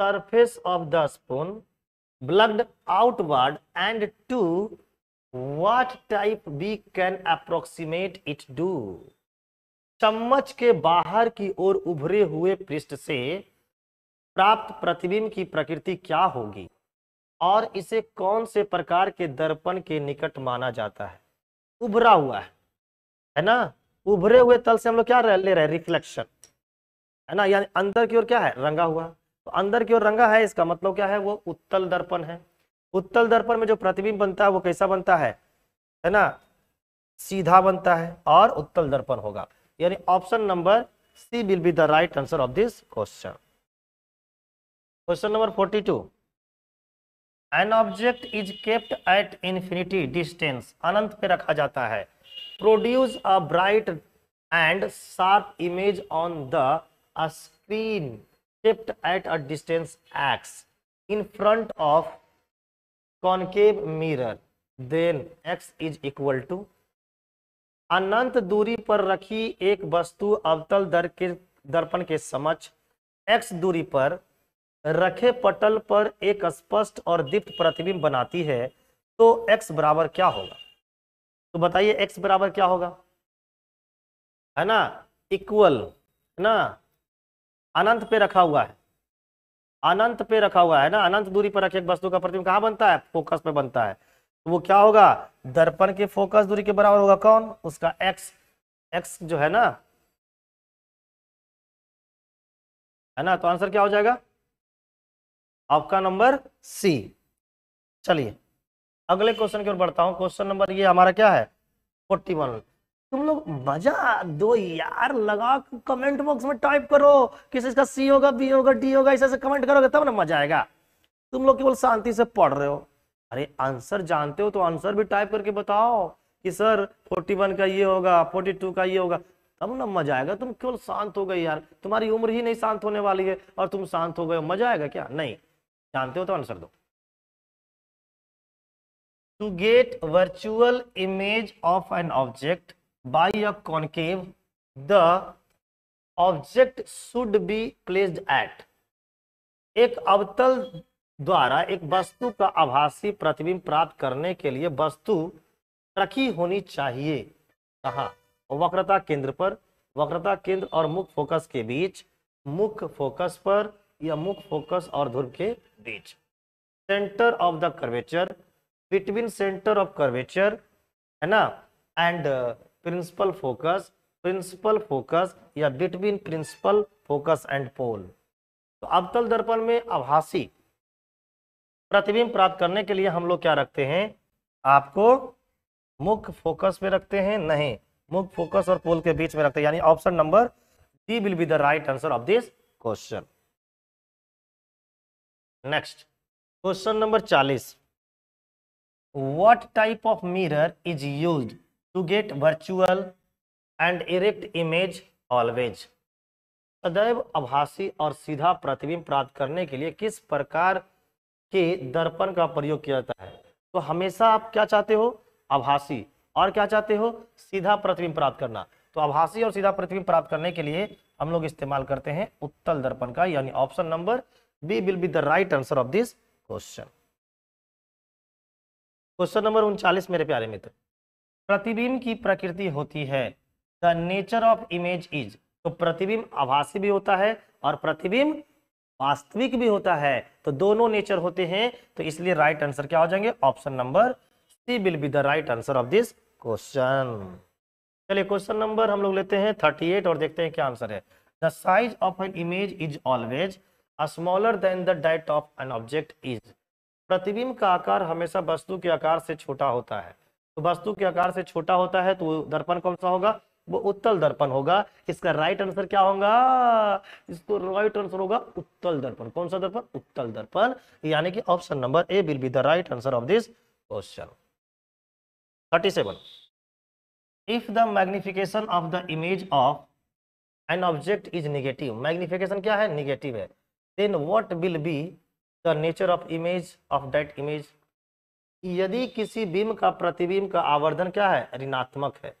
surface of the spoon bulged outward and to what type we can approximate it do चम्मच के बाहर की ओर उभरे हुए पृष्ठ से प्राप्त प्रतिबिंब की प्रकृति क्या होगी और इसे कौन से प्रकार के दर्पण के निकट माना जाता है उभरा हुआ है है ना उभरे हुए तल से हम लोग क्या रह, ले रहे हैं रिफ्लेक्शन है ना यानी अंदर की ओर क्या है रंगा हुआ तो अंदर की ओर रंगा है इसका मतलब क्या है वो उत्तल दर्पण है उत्तल दर्पण में जो प्रतिबिंब बनता है वो कैसा बनता है है ना सीधा बनता है और उत्तल दर्पण होगा यानी option number C will be the right answer of this question question number forty two an object is kept at infinity distance अनंत पे रखा जाता है produce a bright and sharp image on the screen kept at a distance X in front of concave mirror then X is equal to अनंत दूरी पर रखी एक वस्तु अवतल दर के दर्पण के समक्ष एक्स दूरी पर रखे पटल पर एक स्पष्ट और दीप्त प्रतिबिंब बनाती है तो x बराबर क्या होगा तो बताइए x बराबर क्या होगा है ना इक्वल है ना अनंत पे रखा हुआ है अनंत पे रखा हुआ है ना अनंत दूरी पर रखे एक वस्तु का प्रतिबिंब कहां बनता है फोकस पे बनता है तो वो क्या होगा दर्पण के फोकस दूरी के बराबर होगा कौन उसका एक्स एक्स जो है ना है ना तो आंसर क्या हो जाएगा आपका नंबर सी चलिए अगले क्वेश्चन की ओर बढ़ता हूं क्वेश्चन नंबर ये हमारा क्या है फोर्टी वन तुम लोग मजा दो यार लगा कमेंट बॉक्स में टाइप करो किस इसका सी होगा बी होगा डी होगा इसे से कमेंट करोगे तब ना मजा आएगा तुम लोग केवल शांति से पढ़ रहे हो अरे आंसर जानते हो तो आंसर भी टाइप करके बताओ कि सर 41 का ये होगा 42 का ये होगा तब ना मजा आएगा तुम केवल शांत हो गए यार तुम्हारी उम्र ही नहीं शांत होने वाली है और तुम शांत हो गए मजा आएगा क्या नहीं जानते हो तो आंसर दो to get virtual image of an object by a concave the object should be placed at एक अवतल द्वारा एक वस्तु का आभासी प्रतिबिंब प्राप्त करने के लिए वस्तु रखी होनी चाहिए कहा वक्रता केंद्र पर वक्रता केंद्र और मुख्य फोकस के बीच मुख्य फोकस पर या मुख फोकस और ध्रुव के बीच centre of the curvature between centre of curvature है ना and principal focus principal focus या between principal focus and pole तो अवतल दर्पण में आभासी प्रतिबिंब प्राप्त करने के लिए हम लोग क्या रखते हैं आपको मुख्य फोकस में रखते हैं नहीं मुख्य फोकस और पोल के बीच में रखते हैं यानी option number D will be the right answer of this question next question number चालीस what type of mirror is use to get virtual and erect image always सदैव आभासी और सीधा प्रतिबिंब प्राप्त करने के लिए किस प्रकार के दर्पण का प्रयोग किया जाता है तो हमेशा आप क्या चाहते हो आभासी और क्या चाहते हो सीधा प्रतिबिंब प्राप्त करना तो आभासी और सीधा प्रतिबिंब प्राप्त करने के लिए हम लोग इस्तेमाल करते हैं उत्तल दर्पण का यानी option number B will be the right answer of this question. Question number उनचालीस मेरे प्यारे मित्र प्रतिबिंब की प्रकृति होती है the nature of image is तो प्रतिबिंब आभासी भी होता है और प्रतिबिंब वास्तविक भी होता है तो दोनों नेचर होते हैं तो इसलिए राइट आंसर क्या हो जाएंगे option number C will be the right answer of this question चलिए क्वेश्चन नंबर हम लोग लेते हैं थर्टी एट और देखते हैं क्या आंसर है the size of an image is always smaller than the height of an object is प्रतिबिंब का आकार हमेशा वस्तु के आकार से छोटा होता है तो वस्तु के आकार से छोटा होता है तो दर्पण कौन सा होगा वो उत्तल दर्पण होगा इसका राइट आंसर क्या होगा इसको राइट आंसर होगा उत्तल दर्पण कौन सा दर्पण उत्तल दर्पण यानी कि option number A will be the right answer of this question thirty seven if the magnification of the image of an object is negative magnification क्या है निगेटिव है then what will be the nature of image of that image यदि किसी बिंब का प्रतिबिंब का आवर्धन क्या है ऋणात्मक है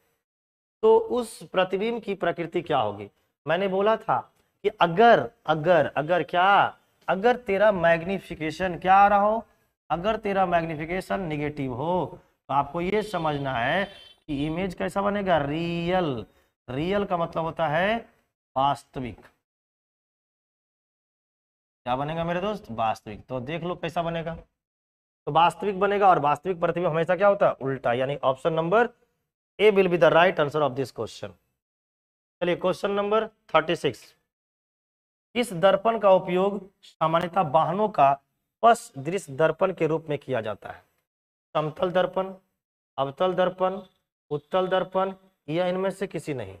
तो उस प्रतिबिंब की प्रकृति क्या होगी मैंने बोला था कि अगर अगर अगर क्या अगर तेरा मैग्निफिकेशन क्या आ रहा हो अगर तेरा मैग्निफिकेशन निगेटिव हो तो आपको ये समझना है कि इमेज कैसा बनेगा रियल रियल का मतलब होता है वास्तविक क्या बनेगा मेरे दोस्त वास्तविक तो देख लो कैसा बनेगा तो वास्तविक बनेगा और वास्तविक प्रतिबिंब हमेशा क्या होता है उल्टा यानी option number A will be the right answer of this question चलिए क्वेश्चन नंबर थर्टी सिक्स इस दर्पण का उपयोग सामान्यतः वाहनों का पश दृश्य दर्पण के रूप में किया जाता है समतल दर्पण अवतल दर्पण उत्तल दर्पण या इनमें से किसी नहीं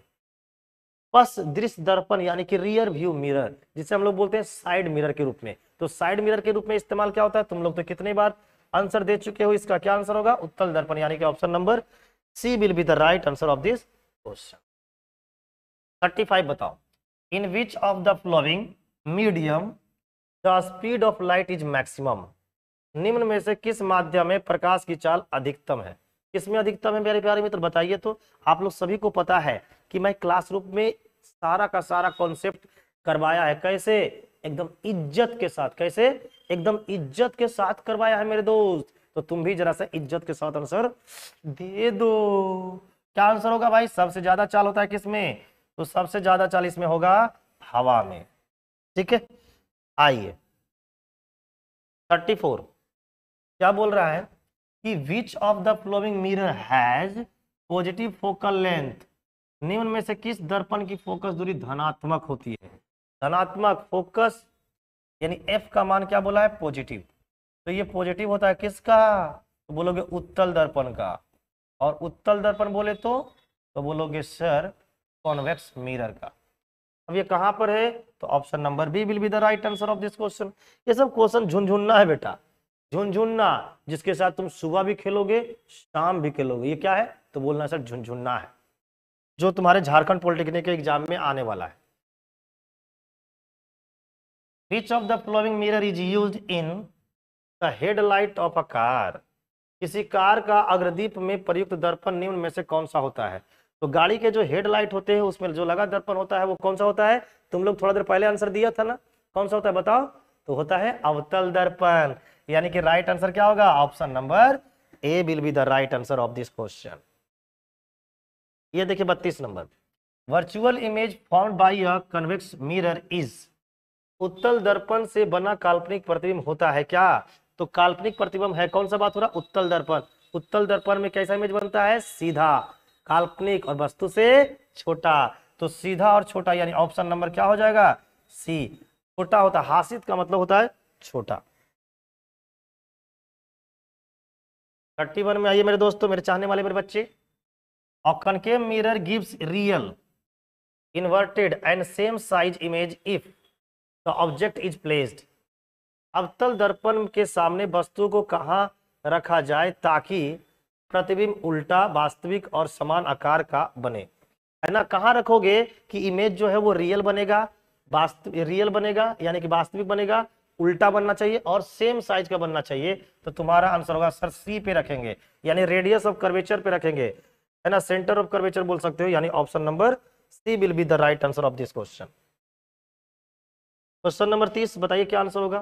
पस दृश्य दर्पण यानी कि रियर व्यू मिरर जिसे हम लोग बोलते हैं साइड मिरर के रूप में तो साइड मिरर के रूप में इस्तेमाल क्या होता है तुम लोग तो कितने बार आंसर दे चुके हो इसका क्या आंसर होगा उत्तल दर्पण यानी कि option number C will be the right answer of this question thirty five बताओ in which of the following medium the speed of light is maximum निम्न में से किस माध्यम में प्रकाश की चाल अधिकतम है किसमें अधिकतम है मेरे प्यारे मित्र बताइए तो आप लोग सभी को पता है कि मैं क्लासरूम में सारा का सारा कॉन्सेप्ट करवाया है कैसे एकदम इज्जत के साथ कैसे एकदम इज्जत के साथ करवाया है मेरे दोस्त तो तुम भी जरा सा इज्जत के साथ आंसर दे दो क्या आंसर होगा भाई सबसे ज्यादा चाल होता है किसमें तो सबसे ज्यादा चाल इसमें होगा हवा में ठीक है आइए थर्टी फोर क्या बोल रहा है कि which of the following mirror has positive focal length निम्न में से किस दर्पण की फोकस दूरी धनात्मक होती है धनात्मक फोकस यानी एफ का मान क्या बोला है पॉजिटिव तो ये पॉजिटिव होता है किसका तो बोलोगे उत्तल दर्पण का और उत्तल दर्पण बोले तो तो बोलोगे सर कॉन्वेक्स मिरर का अब ये कहाँ पर है तो option number B will be the right answer of this question ये सब क्वेश्चन झुनझुनना है बेटा झुनझुनना जिसके साथ तुम सुबह भी खेलोगे शाम भी खेलोगे ये क्या है तो बोलना सर झुनझुनना है जो तुम्हारे झारखंड पॉलिटेक्निक के एग्जाम में आने वाला है which of the following mirror is use in the headlight of a car किसी कार का अग्रदीप में प्रयुक्त दर्पण निम्न में से कौन सा होता है तो गाड़ी के जो हेडलाइट होते हैं उसमें जो लगा दर्पण होता है वो कौन सा होता है तुम लोग थोड़ा देर पहले आंसर दिया था ना कौन सा होता है बताओ तो होता है अवतल दर्पण यानी कि राइट आंसर क्या होगा option number A will be the right answer of this question ये देखिए बत्तीस number virtual image form by a convex mirror is उत्तल दर्पण से बना काल्पनिक प्रतिबिंब होता है क्या तो काल्पनिक प्रतिबिंब है कौन सा बात हो रहा उत्तल दर्पण उत्तल दर्पण में कैसा इमेज बनता है सीधा काल्पनिक और वस्तु से छोटा तो सीधा और छोटा यानी ऑप्शन नंबर क्या हो जाएगा सी छोटा होता है हासित का मतलब होता है छोटा थर्टी वन में आइए मेरे दोस्तों मेरे चाहने वाले मेरे बच्चे A concave mirror gives real, inverted and same size image if the object is placed. अवतल दर्पण के सामने वस्तु को कहाँ रखा जाए ताकि प्रतिबिंब उल्टा वास्तविक और समान आकार का बने है ना कहाँ रखोगे कि इमेज जो है वो रियल बनेगा वास्तविक रियल बनेगा यानी कि वास्तविक बनेगा उल्टा बनना चाहिए और सेम साइज का बनना चाहिए तो तुम्हारा आंसर होगा सर सी पे रखेंगे यानी रेडियस ऑफ कर्वेचर पे रखेंगे है ना सेंटर ऑफ कर्वेचर बोल सकते हो यानी option number C will be the right answer of this question question number तीस बताइए क्या आंसर होगा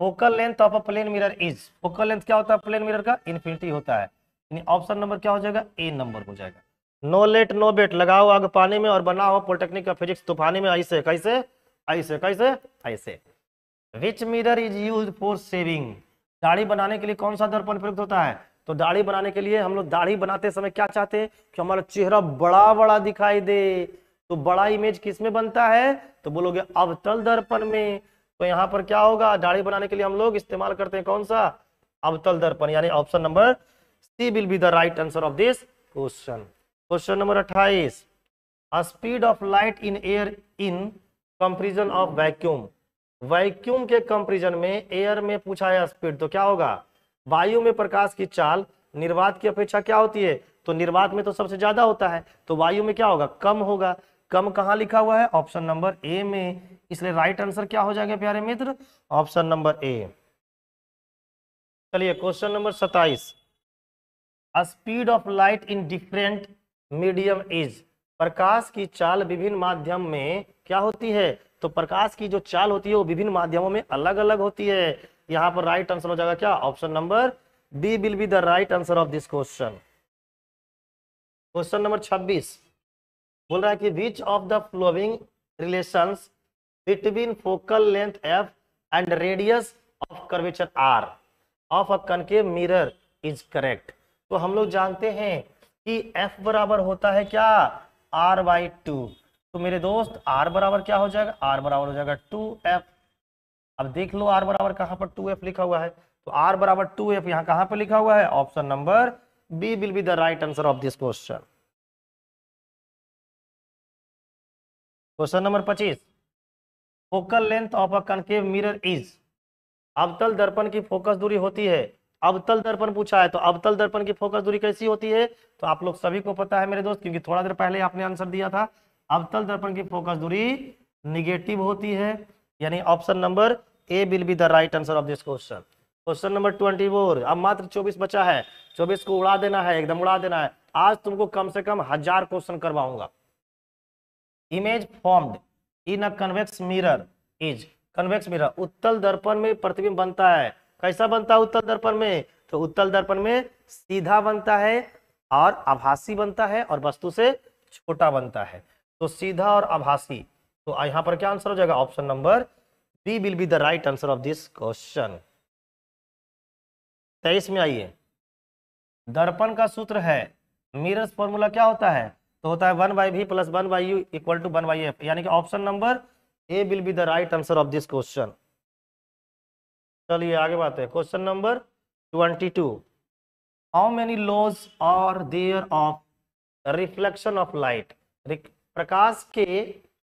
focal length of a plane mirror is focal length क्या होता है प्लेन मिरर का इन्फिनिटी होता है ऑप्शन नंबर क्या हो जाएगा ए नंबर हो जाएगा नो लेट नो बेट लगाओ आग पानी में और बनाओ पॉलिटेक्निक का फिजिक्स तूफानी में ऐसे कैसे ऐसे कैसे ऐसे which mirror is use for shaving दाढ़ी बनाने के लिए कौन सा दर्पण प्रयुक्त होता है तो दाढ़ी बनाने के लिए हम लोग दाढ़ी बनाते समय क्या चाहते हैं कि हमारा चेहरा बड़ा बड़ा दिखाई दे तो बड़ा इमेज किस में बनता है तो बोलोगे अवतल दर्पण में तो यहाँ पर क्या होगा दाढ़ी बनाने के लिए हम लोग इस्तेमाल करते हैं कौन सा अवतल दर्पण यानी option number C will be the right answer of this question question number अट्ठाईस speed of light in air in comparison of vacuum vacuum के कंपेरिजन में एयर में पूछा है स्पीड तो क्या होगा वायु में प्रकाश की चाल निर्वात की अपेक्षा क्या होती है तो निर्वात में तो सबसे ज्यादा होता है तो वायु में क्या होगा कम होगा कम कहा लिखा हुआ है ऑप्शन नंबर ए में इसलिए राइट आंसर क्या हो जाएगा प्यारे मित्र ऑप्शन नंबर ए चलिए क्वेश्चन नंबर सताइस speed of light in different medium is प्रकाश की चाल विभिन्न माध्यम में क्या होती है तो प्रकाश की जो चाल होती है वो विभिन्न माध्यमों में अलग अलग होती है यहां पर राइट आंसर हो जाएगा क्या option number B will be the right answer of this question question number 26 बोल रहा है कि which of the following relation between focal length F and radius of curvature R of a concave mirror is correct तो हम लोग जानते हैं कि एफ बराबर होता है क्या आर बाई टू तो मेरे दोस्त आर बराबर क्या हो जाएगा आर बराबर हो जाएगा टू एफ अब देख लो आर बराबर कहां पर टू एफ लिखा हुआ है तो आर बराबर टू एफ यहां कहां पर लिखा हुआ है option number B will be the right answer of this question question number पच्चीस focal length of a concave mirror is अवतल दर्पण की फोकस दूरी होती है अवतल दर्पण पूछा है तो अवतल दर्पण की फोकस दूरी कैसी होती है तो आप लोग सभी को पता है मेरे दोस्त क्योंकि थोड़ा देर पहले आपने आंसर दिया था अवतल दर्पण की फोकस दूरी निगेटिव होती है यानी option number A will be the right answer of this question question number twenty four अब मात्र चौबीस बचा है चौबीस को उड़ा देना है एकदम उड़ा देना है आज तुमको कम से कम हजार क्वेश्चन करवाऊंगा image formed in a convex mirror is convex mirror उत्तल दर्पण में प्रतिबिंब बनता है कैसा बनता है उत्तल दर्पण में तो उत्तल दर्पण में सीधा बनता है और आभासी बनता है और वस्तु से छोटा बनता है तो सीधा और आभासी तो यहां पर क्या आंसर हो जाएगा option number B will be the right answer of this question तेईस में आइए दर्पण का सूत्र है मिरर्स फॉर्मूला क्या होता है तो होता है one by v plus one by you equal to one by F यानी कि option number A will be the right answer of this question चलिए आगे बात है question number twenty two how many laws are there of reflection of light प्रकाश के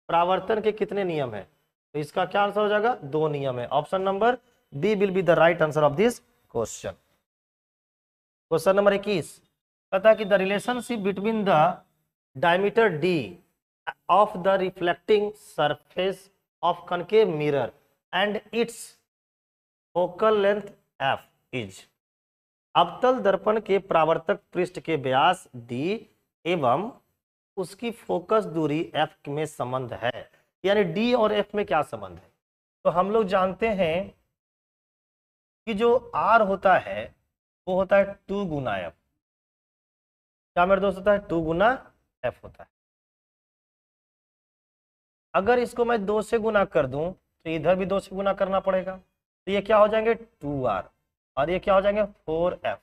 प्रावर्तन के कितने नियम है तो इसका क्या आंसर हो जाएगा दो नियम है option number B will be the right answer of this question question number इक्कीस कहता कि the relationship between the diameter D of the reflecting surface of concave mirror and its focal length F is अवतल दर्पण के प्रावर्तक पृष्ठ के व्यास D एवं उसकी फोकस दूरी एफ में संबंध है यानी डी और एफ में क्या संबंध है तो हम लोग जानते हैं कि जो आर होता है वो होता है टू गुना एफ क्या मेरे दोस्त होता है टू गुना एफ होता है अगर इसको मैं दो से गुना कर दूं तो इधर भी दो से गुना करना पड़ेगा तो ये क्या हो जाएंगे टू आर और ये क्या हो जाएंगे फोर एफ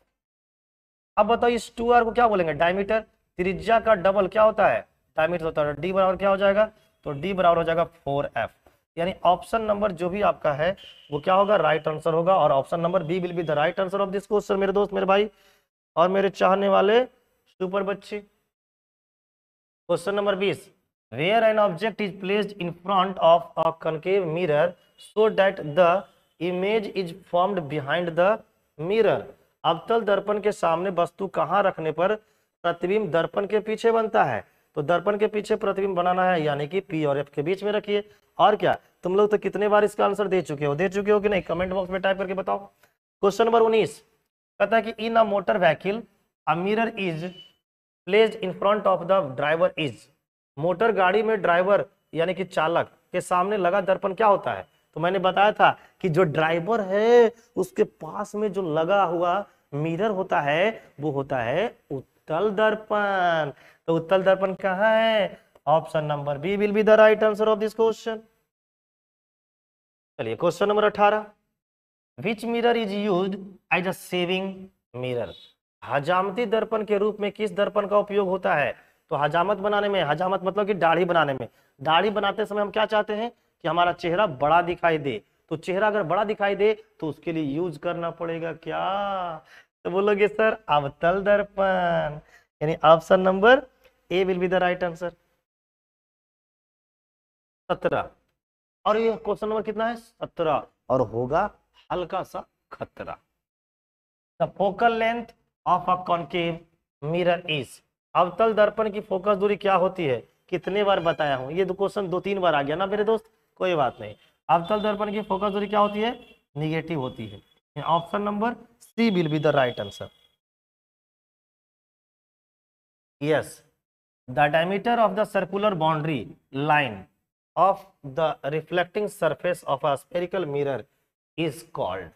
अब बताओ इस टू आर को क्या बोलेंगे डायमीटर त्रिज्या का डबल क्या होता है डायमीटर होता है डी बराबर क्या हो जाएगा तो डी बराबर हो जाएगा फोर एफ यानी ऑप्शन नंबर जो भी आपका है वो क्या होगा राइट right आंसर होगा और option number B will be the right answer of this question मेरे दोस्त मेरे भाई और मेरे चाहने वाले सुपर बच्चे क्वेश्चन नंबर बीस where an object is placed in front of a concave mirror so that the image is formed behind the mirror अवतल दर्पण के सामने वस्तु कहाँ रखने पर प्रतिबिंब दर्पण के पीछे बनता है तो दर्पण के पीछे प्रतिबिंब बनाना है यानी कि पी और एफ के बीच में रखिए और क्या तुम लोग तो कितने बार इसका आंसर दे चुके हो दे चुके हो कि नहीं कमेंट बॉक्स में टाइप करके बताओ क्वेश्चन नंबर उन्नीस कहता है कि in a motor vehicle a mirror is placed in front of the driver is motor गाड़ी में ड्राइवर यानी कि चालक के सामने लगा दर्पण क्या होता है तो मैंने बताया था कि जो ड्राइवर है उसके पास में जो लगा हुआ मिरर होता है वो होता है उत्तल दर्पण तो उत्तल दर्पण कहाँ है option number B will be the right answer of this question चलिए क्वेश्चन नंबर अठारह which mirror is use as a shaving mirror हजामती दर्पण के रूप में किस दर्पण का उपयोग होता है तो हजामत बनाने में हजामत मतलब कि दाढ़ी बनाने में दाढ़ी बनाते समय हम क्या चाहते हैं कि हमारा चेहरा बड़ा दिखाई दे तो चेहरा अगर बड़ा दिखाई दे तो उसके लिए यूज करना पड़ेगा क्या तो बोलोगे सर अवतल दर्पण यानी option number A will be the right answer सत्रह और ये क्वेश्चन नंबर कितना है सत्रह और होगा हल्का सा खतरा the focal length of a concave mirror is अवतल दर्पण की फोकस दूरी क्या होती है कितने बार बताया हूं ये दो क्वेश्चन दो तीन बार आ गया ना मेरे दोस्त कोई बात नहीं अवतल दर्पण की फोकस दूरी क्या होती है निगेटिव होती है option number C will be the right answer yes the diameter of the circular boundary line of the reflecting surface of a spherical mirror is called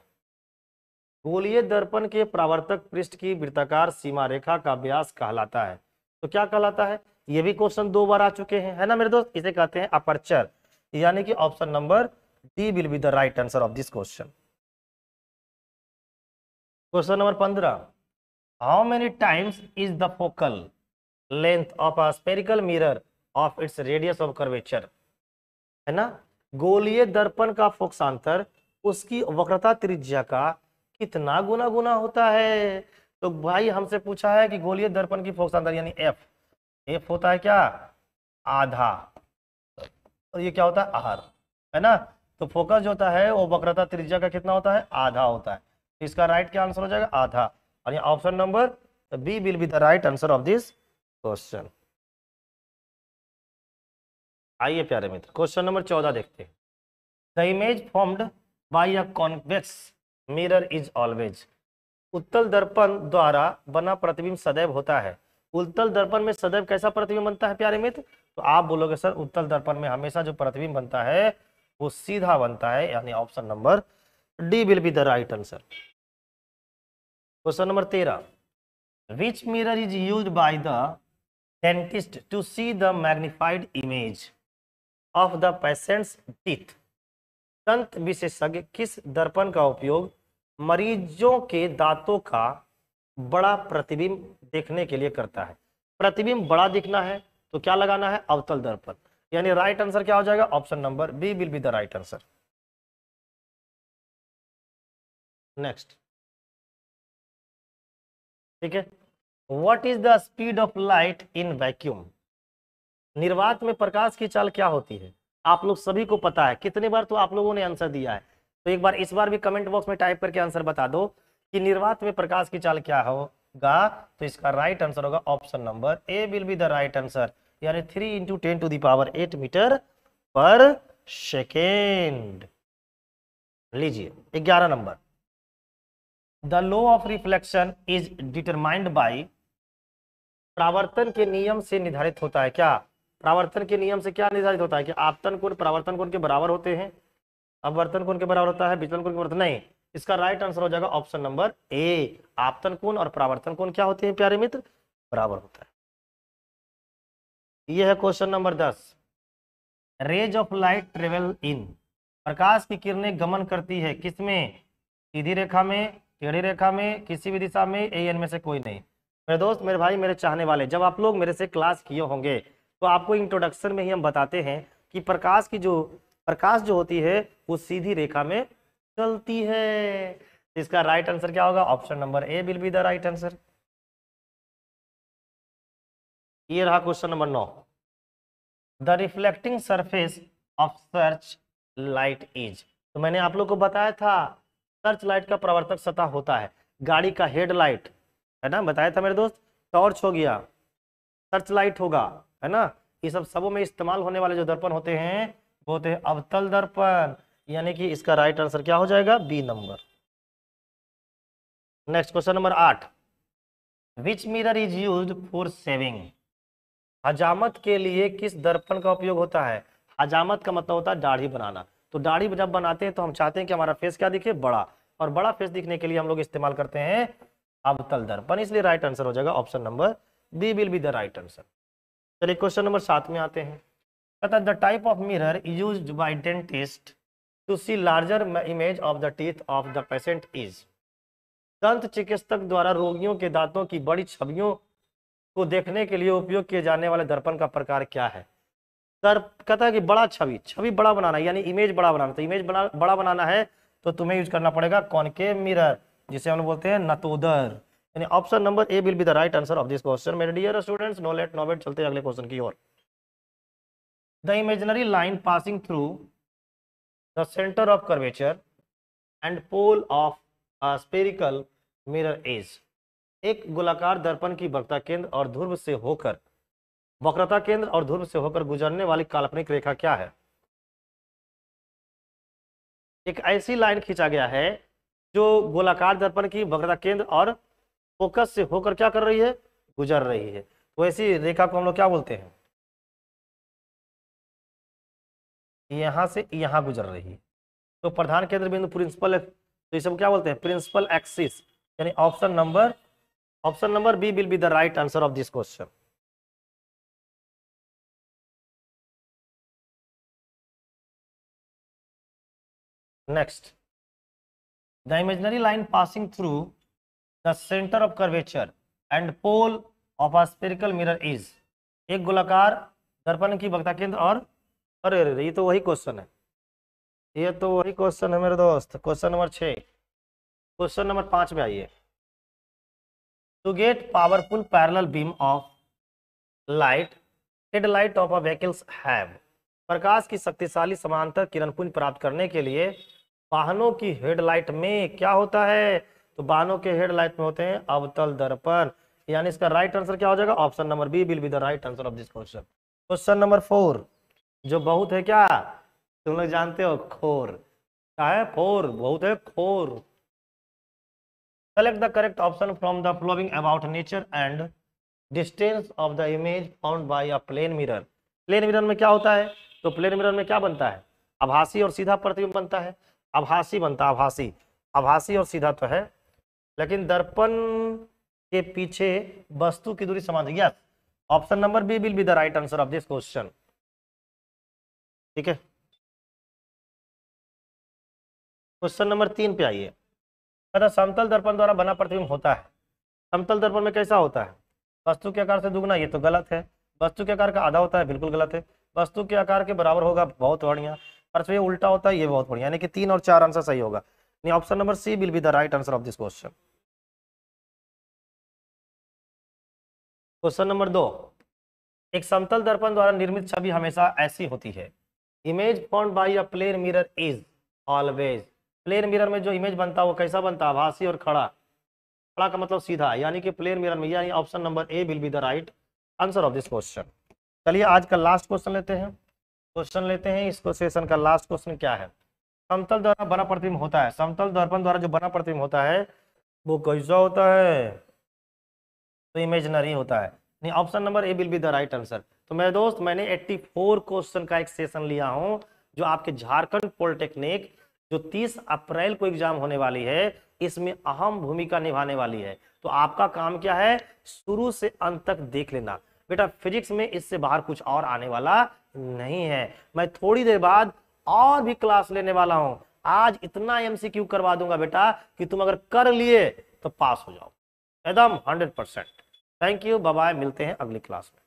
गोलीय दर्पण के प्रावर्तक पृष्ठ की वृत्ताकार सीमा रेखा का व्यास कहलाता है तो क्या कहलाता है ये भी क्वेश्चन दो बार आ चुके हैं है ना मेरे दोस्त इसे कहते हैं अपर्चर यानी कि option number D will be the right answer of this question question number पंद्रह how many times is the focal length of a spherical mirror of its radius of curvature है ना गोलीय दर्पण का फोक्सांतर उसकी वक्रता त्रिज्या का कितना गुना गुना होता है तो भाई हमसे पूछा है कि गोलीय दर्पण की फोक्सांतर यानी एफ एफ होता है क्या आधा और ये क्या होता है आहार है ना तो फोकस जो होता है वो वक्रता त्रिज्या का कितना होता है आधा होता है तो इसका राइट क्या आंसर हो जाएगा आधा और ये option number B will be the right answer of this question आइए प्यारे मित्र क्वेश्चन नंबर चौदह देखते हैं the image formed by a convex mirror is always उत्तल दर्पण द्वारा बना प्रतिबिंब सदैव होता है उत्तल दर्पण में सदैव कैसा प्रतिबिंब बनता है प्यारे मित्र तो आप बोलोगे सर उत्तल दर्पण में हमेशा जो प्रतिबिंब बनता है वो सीधा बनता है यानी option number D will be the right answer question number तेरह which mirror is use by the dentist to see the magnified image of the patient's teeth दंत विशेषज्ञ किस दर्पण का उपयोग मरीजों के दांतों का बड़ा प्रतिबिंब देखने के लिए करता है प्रतिबिंब बड़ा दिखना है तो क्या लगाना है अवतल दर्पण यानी राइट आंसर क्या हो जाएगा option number B will be the right answer next ठीक है what is the speed of light in vacuum निर्वात में प्रकाश की चाल क्या होती है आप लोग सभी को पता है कितने बार तो आप लोगों ने आंसर दिया है तो एक बार इस बार भी कमेंट बॉक्स में टाइप करके आंसर बता दो कि निर्वात में प्रकाश की चाल क्या होगा तो इसका राइट आंसर होगा option number A will be the right answer यानी three into ten to the power eight metre per second लीजिए ग्यारह number the law of reflection is determined by प्रावर्तन के नियम से निर्धारित होता है क्या प्रावर्तन के नियम से क्या निर्धारित होता है कि आपतन कोण प्रावर्तन कोण के बराबर होते हैं अपवर्तन कोण के बराबर होता है विचलन कोण के बराबर नहीं इसका राइट आंसर हो जाएगा ऑप्शन नंबर ए आपतन कोण और प्रावर्तन कोण क्या होते हैं प्यारे मित्र बराबर होता है यह है क्वेश्चन नंबर दस rays of light travel in प्रकाश की किरणें गमन करती है किसमें सीधी रेखा में टेढ़ी रेखा में किसी भी दिशा में ए एन में से कोई नहीं मेरे दोस्त मेरे भाई मेरे चाहने वाले जब आप लोग मेरे से क्लास किए होंगे तो आपको इंट्रोडक्शन में ही हम बताते हैं कि प्रकाश की जो प्रकाश जो होती है वो सीधी रेखा में चलती है इसका राइट आंसर क्या होगा option number A will be the right answer ये रहा क्वेश्चन नंबर नौ the reflecting surface of search light is तो मैंने आप लोग को बताया था सर्च लाइट का प्रवर्तक सतह होता है गाड़ी का हेडलाइट है ना बताया था मेरे दोस्त टॉर्च हो गया सर्च लाइट होगा है ना ये सब सबों में इस्तेमाल होने वाले जो दर्पण होते हैं वो होते हैं अवतल दर्पण यानी कि इसका राइट आंसर क्या हो जाएगा B number next question number आठ which mirror is use for shaving हजामत के लिए किस दर्पण का उपयोग होता है हजामत का मतलब होता है दाढ़ी बनाना तो दाढ़ी जब बनाते हैं तो हम चाहते हैं कि हमारा फेस क्या दिखे बड़ा और बड़ा फेस दिखने के लिए हम लोग इस्तेमाल करते हैं अवतल दर्पण इसलिए राइट आंसर हो जाएगा option number B will be the right answer चलिए क्वेश्चन नंबर सात में आते हैं कहता है the type of mirror use by dentist to see larger image of the teeth of the patient is दंत चिकित्सक द्वारा रोगियों के दांतों की बड़ी छवियों को देखने के लिए उपयोग किए जाने वाले दर्पण का प्रकार क्या है सर कहता है कि बड़ा छवि छवि बड़ा बनाना यानी इमेज बड़ा बनाना तो इमेज बना बड़ा बनाना है तो तुम्हें यूज करना पड़ेगा कॉनकेव मिरर जिसे हम बोलते हैं नतोदर यानी option number A will be the right answer of this question मेरे dear students no let no wait चलते हैं अगले क्वेश्चन की ओर the imaginary line passing through the centre of curvature and pole of spherical mirror is एक गोलाकार दर्पण की वक्ता केंद्र और ध्रुव से होकर वक्रता केंद्र और ध्रुव से होकर गुजरने वाली काल्पनिक रेखा क्या है एक ऐसी लाइन खींचा गया है जो गोलाकार दर्पण की वक्रता केंद्र और फोकस से होकर क्या कर रही है गुजर रही है तो ऐसी रेखा को हम लोग क्या बोलते हैं यहां से यहां गुजर रही है तो प्रधान केंद्र बिंदु प्रिंसिपल तो इसे क्या बोलते हैं प्रिंसिपल एक्सिस यानी option number option number B will be the right answer of this question next the imaginary line passing through the centre of curvature and pole of a spherical mirror is एक गोलाकार दर्पण की वक्ता केंद्र और अरे अरे ये तो वही क्वेश्चन है ये तो वही क्वेश्चन है मेरे दोस्त क्वेश्चन नंबर छ क्वेश्चन नंबर पांच में आइए to get powerful parallel beam of light headlight of a vehicles have प्रकाश की शक्तिशाली समांतर किरण पुंज प्राप्त करने के लिए वाहनों की हेडलाइट में क्या होता है तो वाहनों के हेडलाइट में होते हैं अवतल दर्पण यानी इसका राइट आंसर क्या हो जाएगा option number B will be the right answer of this question question number four जो बहुत है क्या तुम लोग जानते हो खोर क्या है फोर बहुत है खोर select the correct option from the following about nature and distance of the image found by a plane mirror plane mirror में क्या होता है तो प्लेन मिरर में क्या बनता है आभासी और सीधा प्रतिबिंब बनता है आभासी बनता आभासी आभासी और सीधा तो है लेकिन दर्पण के पीछे वस्तु की दूरी समान है yes option number B will be the right answer of this question ठीक है क्वेश्चन नंबर तीन पे आइए तथा समतल दर्पण द्वारा बना प्रतिबिंब होता है समतल दर्पण में कैसा होता है वस्तु के आकार से दुगना ये तो गलत है वस्तु के आकार का आधा होता है बिल्कुल गलत है वस्तु के आकार के बराबर होगा बहुत बढ़िया पांचवे उल्टा होता है ये बहुत बढ़िया यानी कि तीन और चार आंसर सही होगा यानी option number C will be the right answer of this question question number दो एक समतल दर्पण द्वारा निर्मित छवि हमेशा ऐसी होती है image formed by a plane mirror is always plane mirror में जो इमेज बनता है वो कैसा बनता है भाषी और खड़ा खड़ा का मतलब सीधा यानी कि प्लेन मिरर में यानी option number A will be the right answer of this question चलिए आज का लास्ट क्वेश्चन लेते हैं क्वेश्चन लेते हैं इस सेशन का लास्ट क्वेश्चन क्या है समतल द्वारा बना प्रतिम होता है समतल दर्पण द्वारा जो बना प्रतिम होता है वो कैसा होता है तो इमेजनरी होता है नहीं option number A will be the right answer तो मेरे दोस्त मैंने 84 क्वेश्चन का एक सेशन लिया हूं जो आपके झारखंड पॉलिटेक्निक जो 30 अप्रैल को एग्जाम होने वाली है इसमें अहम भूमिका निभाने वाली है तो आपका काम क्या है शुरू से अंत तक देख लेना बेटा फिजिक्स में इससे बाहर कुछ और आने वाला नहीं है मैं थोड़ी देर बाद और भी क्लास लेने वाला हूं आज इतना एमसीक्यू करवा दूंगा बेटा कि तुम अगर कर लिए तो पास हो जाओ एकदम hundred percent thank you bye मिलते हैं अगली क्लास में